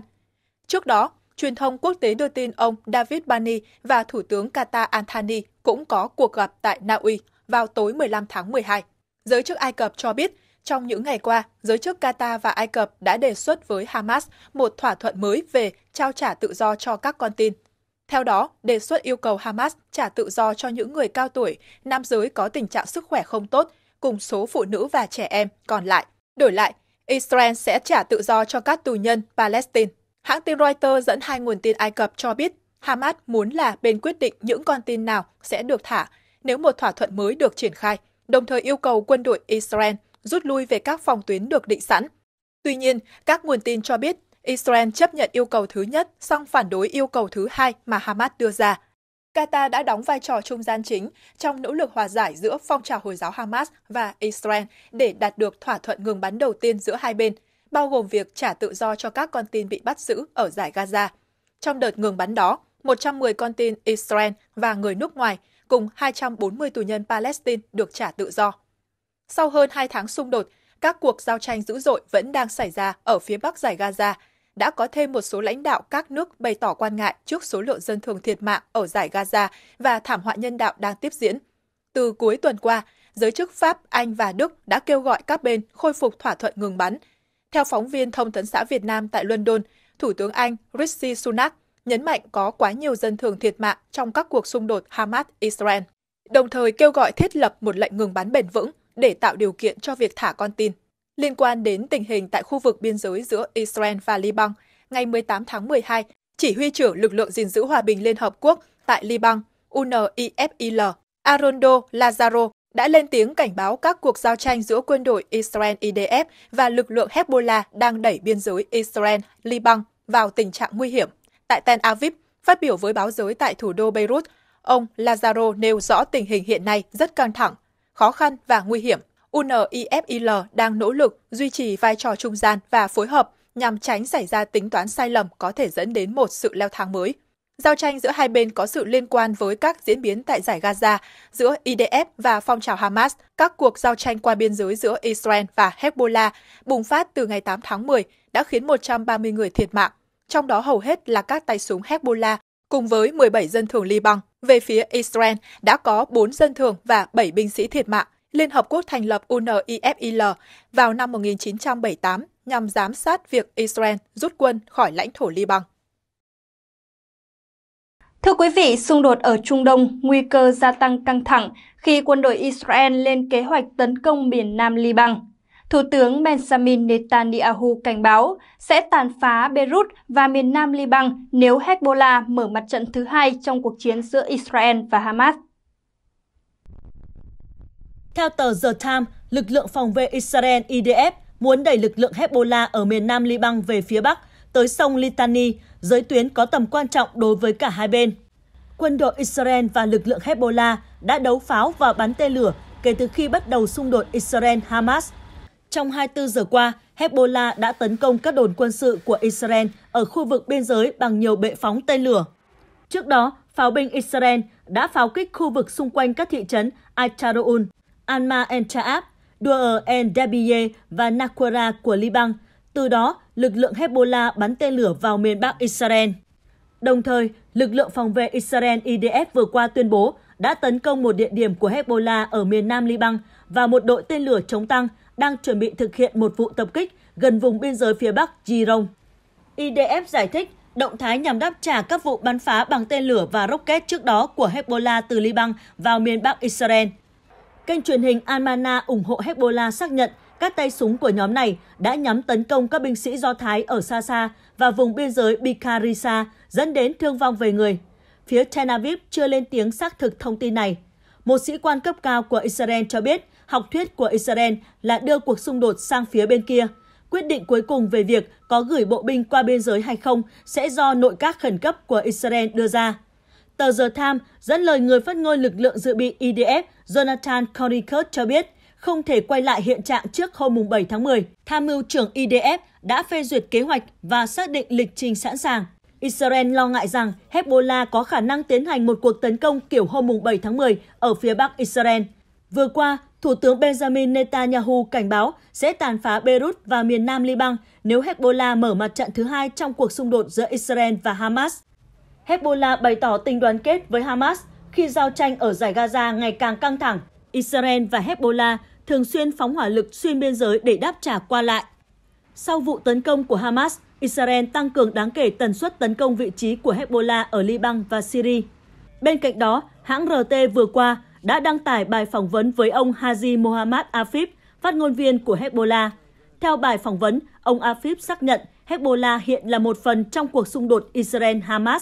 Trước đó, truyền thông quốc tế đưa tin ông David Bani và Thủ tướng Qatar Anthony cũng có cuộc gặp tại Na Uy vào tối 15 tháng 12. Giới chức Ai Cập cho biết trong những ngày qua, giới chức Qatar và Ai Cập đã đề xuất với Hamas một thỏa thuận mới về trao trả tự do cho các con tin. Theo đó, đề xuất yêu cầu Hamas trả tự do cho những người cao tuổi, nam giới có tình trạng sức khỏe không tốt, cùng số phụ nữ và trẻ em còn lại. Đổi lại, Israel sẽ trả tự do cho các tù nhân Palestine. Hãng tin Reuters dẫn hai nguồn tin Ai Cập cho biết Hamas muốn là bên quyết định những con tin nào sẽ được thả nếu một thỏa thuận mới được triển khai, đồng thời yêu cầu quân đội Israel rút lui về các phòng tuyến được định sẵn. Tuy nhiên, các nguồn tin cho biết Israel chấp nhận yêu cầu thứ nhất, song phản đối yêu cầu thứ hai mà Hamas đưa ra. Qatar đã đóng vai trò trung gian chính trong nỗ lực hòa giải giữa phong trào Hồi giáo Hamas và Israel để đạt được thỏa thuận ngừng bắn đầu tiên giữa hai bên, bao gồm việc trả tự do cho các con tin bị bắt giữ ở giải Gaza. Trong đợt ngừng bắn đó, 110 con tin Israel và người nước ngoài cùng 240 tù nhân Palestine được trả tự do sau hơn 2 tháng xung đột, các cuộc giao tranh dữ dội vẫn đang xảy ra ở phía bắc giải Gaza. Đã có thêm một số lãnh đạo các nước bày tỏ quan ngại trước số lượng dân thường thiệt mạng ở giải Gaza và thảm họa nhân đạo đang tiếp diễn. Từ cuối tuần qua, giới chức Pháp, Anh và Đức đã kêu gọi các bên khôi phục thỏa thuận ngừng bắn. Theo phóng viên Thông tấn xã Việt Nam tại London, Thủ tướng Anh Rishi Sunak nhấn mạnh có quá nhiều dân thường thiệt mạng trong các cuộc xung đột Hamas-Israel, đồng thời kêu gọi thiết lập một lệnh ngừng bắn bền vững – để tạo điều kiện cho việc thả con tin. Liên quan đến tình hình tại khu vực biên giới giữa Israel và Liban, ngày 18 tháng 12, chỉ huy trưởng lực lượng gìn giữ hòa bình Liên Hợp Quốc tại Liban, UNIFIL, Arondo Lazaro đã lên tiếng cảnh báo các cuộc giao tranh giữa quân đội Israel IDF và lực lượng Hezbollah đang đẩy biên giới Israel-Liban vào tình trạng nguy hiểm. Tại Tel Aviv, phát biểu với báo giới tại thủ đô Beirut, ông Lazaro nêu rõ tình hình hiện nay rất căng thẳng khó khăn và nguy hiểm. UNIFIL đang nỗ lực duy trì vai trò trung gian và phối hợp nhằm tránh xảy ra tính toán sai lầm có thể dẫn đến một sự leo thang mới. Giao tranh giữa hai bên có sự liên quan với các diễn biến tại giải Gaza giữa IDF và phong trào Hamas, các cuộc giao tranh qua biên giới giữa Israel và Hezbollah bùng phát từ ngày 8 tháng 10 đã khiến 130 người thiệt mạng, trong đó hầu hết là các tay súng Hezbollah cùng với 17 dân thường Liban. Về phía Israel, đã có 4 dân thường và 7 binh sĩ thiệt mạng. Liên Hợp Quốc thành lập UNIFIL vào năm 1978 nhằm giám sát việc Israel rút quân khỏi lãnh thổ Liban. Thưa quý vị, xung đột ở Trung Đông nguy cơ gia tăng căng thẳng khi quân đội Israel lên kế hoạch tấn công miền Nam Liban. Thủ tướng Benjamin Netanyahu cảnh báo sẽ tàn phá Beirut và miền nam Liban nếu Hezbollah mở mặt trận thứ hai trong cuộc chiến giữa Israel và Hamas. Theo tờ The Times, lực lượng phòng vệ Israel IDF muốn đẩy lực lượng Hezbollah ở miền nam Liban về phía bắc, tới sông Litani, giới tuyến có tầm quan trọng đối với cả hai bên. Quân đội Israel và lực lượng Hezbollah đã đấu pháo và bắn tên lửa kể từ khi bắt đầu xung đột Israel-Hamas trong 24 giờ qua, Hezbollah đã tấn công các đồn quân sự của Israel ở khu vực biên giới bằng nhiều bệ phóng tên lửa. Trước đó, pháo binh Israel đã pháo kích khu vực xung quanh các thị trấn Acharoun, Alma El Chaab, Dua El Dabiye và Nakwara của Liban. Từ đó, lực lượng Hezbollah bắn tên lửa vào miền Bắc Israel. Đồng thời, lực lượng phòng vệ Israel IDF vừa qua tuyên bố đã tấn công một địa điểm của Hezbollah ở miền Nam Liban và một đội tên lửa chống tăng – đang chuẩn bị thực hiện một vụ tập kích gần vùng biên giới phía Bắc Giron. IDF giải thích động thái nhằm đáp trả các vụ bắn phá bằng tên lửa và rocket trước đó của Hezbollah từ Liban vào miền Bắc Israel. Kênh truyền hình Almana ủng hộ Hezbollah xác nhận các tay súng của nhóm này đã nhắm tấn công các binh sĩ Do Thái ở xa xa và vùng biên giới Bikarisa, dẫn đến thương vong về người. Phía Tel Aviv chưa lên tiếng xác thực thông tin này. Một sĩ quan cấp cao của Israel cho biết học thuyết của Israel là đưa cuộc xung đột sang phía bên kia. Quyết định cuối cùng về việc có gửi bộ binh qua biên giới hay không sẽ do nội các khẩn cấp của Israel đưa ra. Tờ The Times dẫn lời người phát ngôn lực lượng dự bị IDF e Jonathan Connicott cho biết không thể quay lại hiện trạng trước hôm 7 tháng 10. Tham mưu trưởng IDF e đã phê duyệt kế hoạch và xác định lịch trình sẵn sàng. Israel lo ngại rằng Hezbollah có khả năng tiến hành một cuộc tấn công kiểu hôm 7 tháng 10 ở phía bắc Israel. Vừa qua, Thủ tướng Benjamin Netanyahu cảnh báo sẽ tàn phá Beirut và miền nam Liban nếu Hezbollah mở mặt trận thứ hai trong cuộc xung đột giữa Israel và Hamas. Hezbollah bày tỏ tình đoàn kết với Hamas khi giao tranh ở giải Gaza ngày càng căng thẳng. Israel và Hezbollah thường xuyên phóng hỏa lực xuyên biên giới để đáp trả qua lại. Sau vụ tấn công của Hamas, Israel tăng cường đáng kể tần suất tấn công vị trí của Hezbollah ở Liban và Syria. Bên cạnh đó, hãng RT vừa qua đã đăng tải bài phỏng vấn với ông Haji Mohammad Afif, phát ngôn viên của Hezbollah. Theo bài phỏng vấn, ông Afif xác nhận Hezbollah hiện là một phần trong cuộc xung đột Israel-Hamas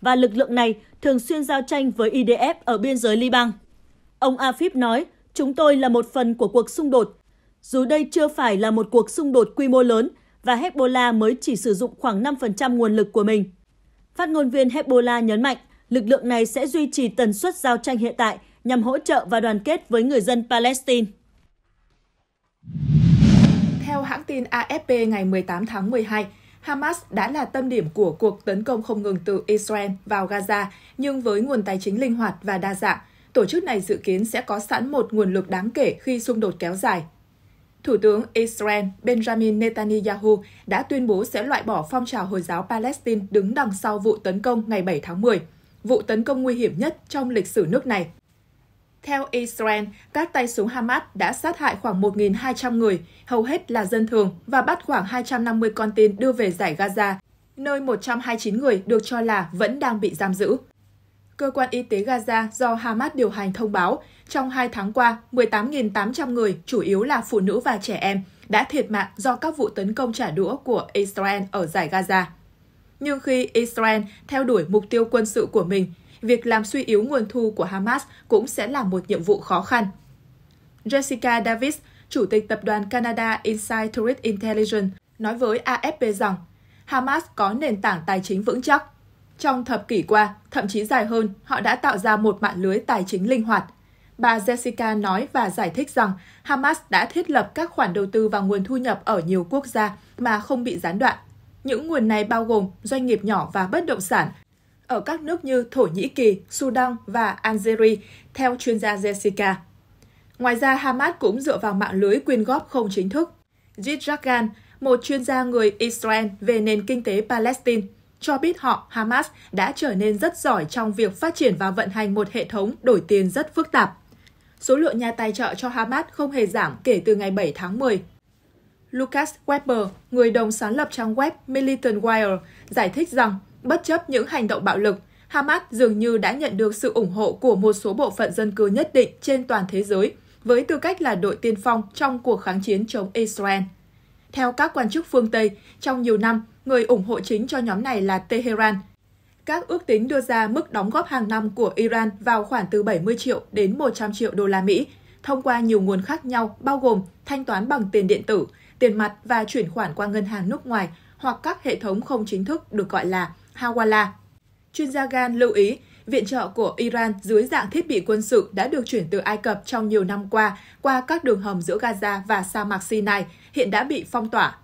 và lực lượng này thường xuyên giao tranh với IDF ở biên giới Liban. Ông Afif nói, chúng tôi là một phần của cuộc xung đột. Dù đây chưa phải là một cuộc xung đột quy mô lớn và Hezbollah mới chỉ sử dụng khoảng 5% nguồn lực của mình. Phát ngôn viên Hezbollah nhấn mạnh, lực lượng này sẽ duy trì tần suất giao tranh hiện tại nhằm hỗ trợ và đoàn kết với người dân Palestine. Theo hãng tin AFP ngày 18 tháng 12, Hamas đã là tâm điểm của cuộc tấn công không ngừng từ Israel vào Gaza, nhưng với nguồn tài chính linh hoạt và đa dạng, tổ chức này dự kiến sẽ có sẵn một nguồn lực đáng kể khi xung đột kéo dài. Thủ tướng Israel Benjamin Netanyahu đã tuyên bố sẽ loại bỏ phong trào Hồi giáo Palestine đứng đằng sau vụ tấn công ngày 7 tháng 10, vụ tấn công nguy hiểm nhất trong lịch sử nước này. Theo Israel, các tay súng Hamas đã sát hại khoảng 1.200 người, hầu hết là dân thường, và bắt khoảng 250 con tin đưa về giải Gaza, nơi 129 người được cho là vẫn đang bị giam giữ. Cơ quan y tế Gaza do Hamas điều hành thông báo, trong hai tháng qua, 18.800 người, chủ yếu là phụ nữ và trẻ em, đã thiệt mạng do các vụ tấn công trả đũa của Israel ở giải Gaza. Nhưng khi Israel theo đuổi mục tiêu quân sự của mình, việc làm suy yếu nguồn thu của Hamas cũng sẽ là một nhiệm vụ khó khăn. Jessica Davis, Chủ tịch Tập đoàn Canada Insight Tourist Intelligence, nói với AFP rằng Hamas có nền tảng tài chính vững chắc. Trong thập kỷ qua, thậm chí dài hơn, họ đã tạo ra một mạng lưới tài chính linh hoạt. Bà Jessica nói và giải thích rằng Hamas đã thiết lập các khoản đầu tư và nguồn thu nhập ở nhiều quốc gia mà không bị gián đoạn. Những nguồn này bao gồm doanh nghiệp nhỏ và bất động sản, ở các nước như Thổ Nhĩ Kỳ, Sudan và Algeria, theo chuyên gia Jessica. Ngoài ra, Hamas cũng dựa vào mạng lưới quyên góp không chính thức. Jit Ragan, một chuyên gia người Israel về nền kinh tế Palestine, cho biết họ Hamas đã trở nên rất giỏi trong việc phát triển và vận hành một hệ thống đổi tiền rất phức tạp. Số lượng nhà tài trợ cho Hamas không hề giảm kể từ ngày 7 tháng 10. Lucas Weber, người đồng sáng lập trang web Militant Wire, giải thích rằng Bất chấp những hành động bạo lực, Hamas dường như đã nhận được sự ủng hộ của một số bộ phận dân cư nhất định trên toàn thế giới, với tư cách là đội tiên phong trong cuộc kháng chiến chống Israel. Theo các quan chức phương Tây, trong nhiều năm, người ủng hộ chính cho nhóm này là Tehran. Các ước tính đưa ra mức đóng góp hàng năm của Iran vào khoảng từ 70 triệu đến 100 triệu đô la Mỹ, thông qua nhiều nguồn khác nhau bao gồm thanh toán bằng tiền điện tử, tiền mặt và chuyển khoản qua ngân hàng nước ngoài hoặc các hệ thống không chính thức được gọi là Hawala. Chuyên gia Gan lưu ý, viện trợ của Iran dưới dạng thiết bị quân sự đã được chuyển từ Ai Cập trong nhiều năm qua qua các đường hầm giữa Gaza và sa mạc Sinai, hiện đã bị phong tỏa.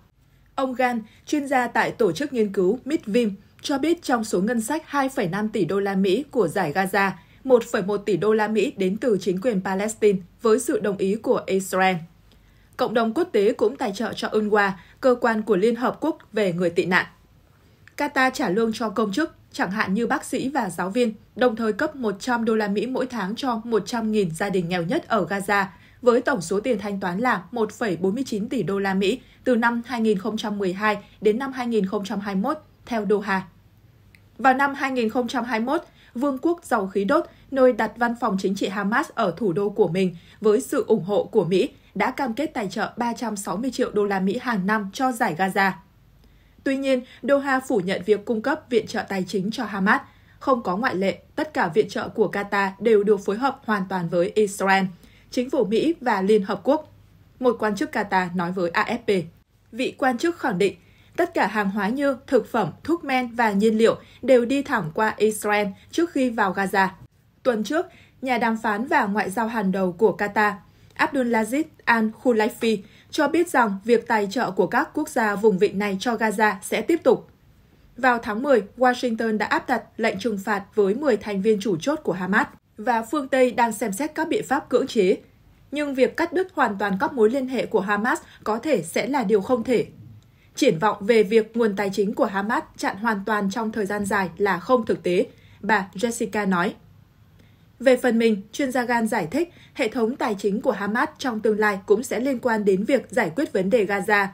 Ông Gan, chuyên gia tại tổ chức nghiên cứu Midvim, cho biết trong số ngân sách 2,5 tỷ đô la Mỹ của giải Gaza, 1,1 tỷ đô la Mỹ đến từ chính quyền Palestine với sự đồng ý của Israel. Cộng đồng quốc tế cũng tài trợ cho UNRWA, cơ quan của Liên Hợp Quốc về người tị nạn. Qatar trả lương cho công chức, chẳng hạn như bác sĩ và giáo viên, đồng thời cấp 100 đô la Mỹ mỗi tháng cho 100.000 gia đình nghèo nhất ở Gaza, với tổng số tiền thanh toán là 1,49 tỷ đô la Mỹ từ năm 2012 đến năm 2021, theo Doha. Vào năm 2021, Vương quốc dầu khí đốt, nơi đặt văn phòng chính trị Hamas ở thủ đô của mình, với sự ủng hộ của Mỹ, đã cam kết tài trợ 360 triệu đô la Mỹ hàng năm cho giải Gaza. Tuy nhiên, Doha phủ nhận việc cung cấp viện trợ tài chính cho Hamas. Không có ngoại lệ, tất cả viện trợ của Qatar đều được phối hợp hoàn toàn với Israel, chính phủ Mỹ và Liên Hợp Quốc. Một quan chức Qatar nói với AFP. Vị quan chức khẳng định, tất cả hàng hóa như thực phẩm, thuốc men và nhiên liệu đều đi thẳng qua Israel trước khi vào Gaza. Tuần trước, nhà đàm phán và ngoại giao hàng đầu của Qatar, Abdulaziz Al-Khulaifi, cho biết rằng việc tài trợ của các quốc gia vùng vịnh này cho Gaza sẽ tiếp tục. Vào tháng 10, Washington đã áp đặt lệnh trừng phạt với 10 thành viên chủ chốt của Hamas và phương Tây đang xem xét các biện pháp cưỡng chế. Nhưng việc cắt đứt hoàn toàn các mối liên hệ của Hamas có thể sẽ là điều không thể. Triển vọng về việc nguồn tài chính của Hamas chặn hoàn toàn trong thời gian dài là không thực tế, bà Jessica nói. Về phần mình, chuyên gia Gan giải thích hệ thống tài chính của Hamas trong tương lai cũng sẽ liên quan đến việc giải quyết vấn đề Gaza.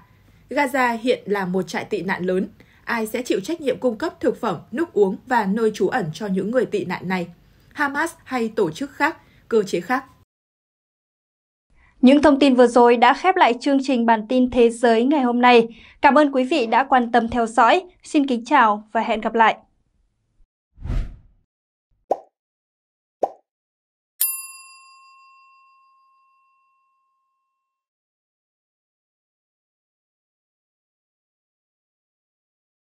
Gaza hiện là một trại tị nạn lớn. Ai sẽ chịu trách nhiệm cung cấp thực phẩm, nước uống và nơi trú ẩn cho những người tị nạn này? Hamas hay tổ chức khác, cơ chế khác? Những thông tin vừa rồi đã khép lại chương trình bản tin thế giới ngày hôm nay. Cảm ơn quý vị đã quan tâm theo dõi. Xin kính chào và hẹn gặp lại.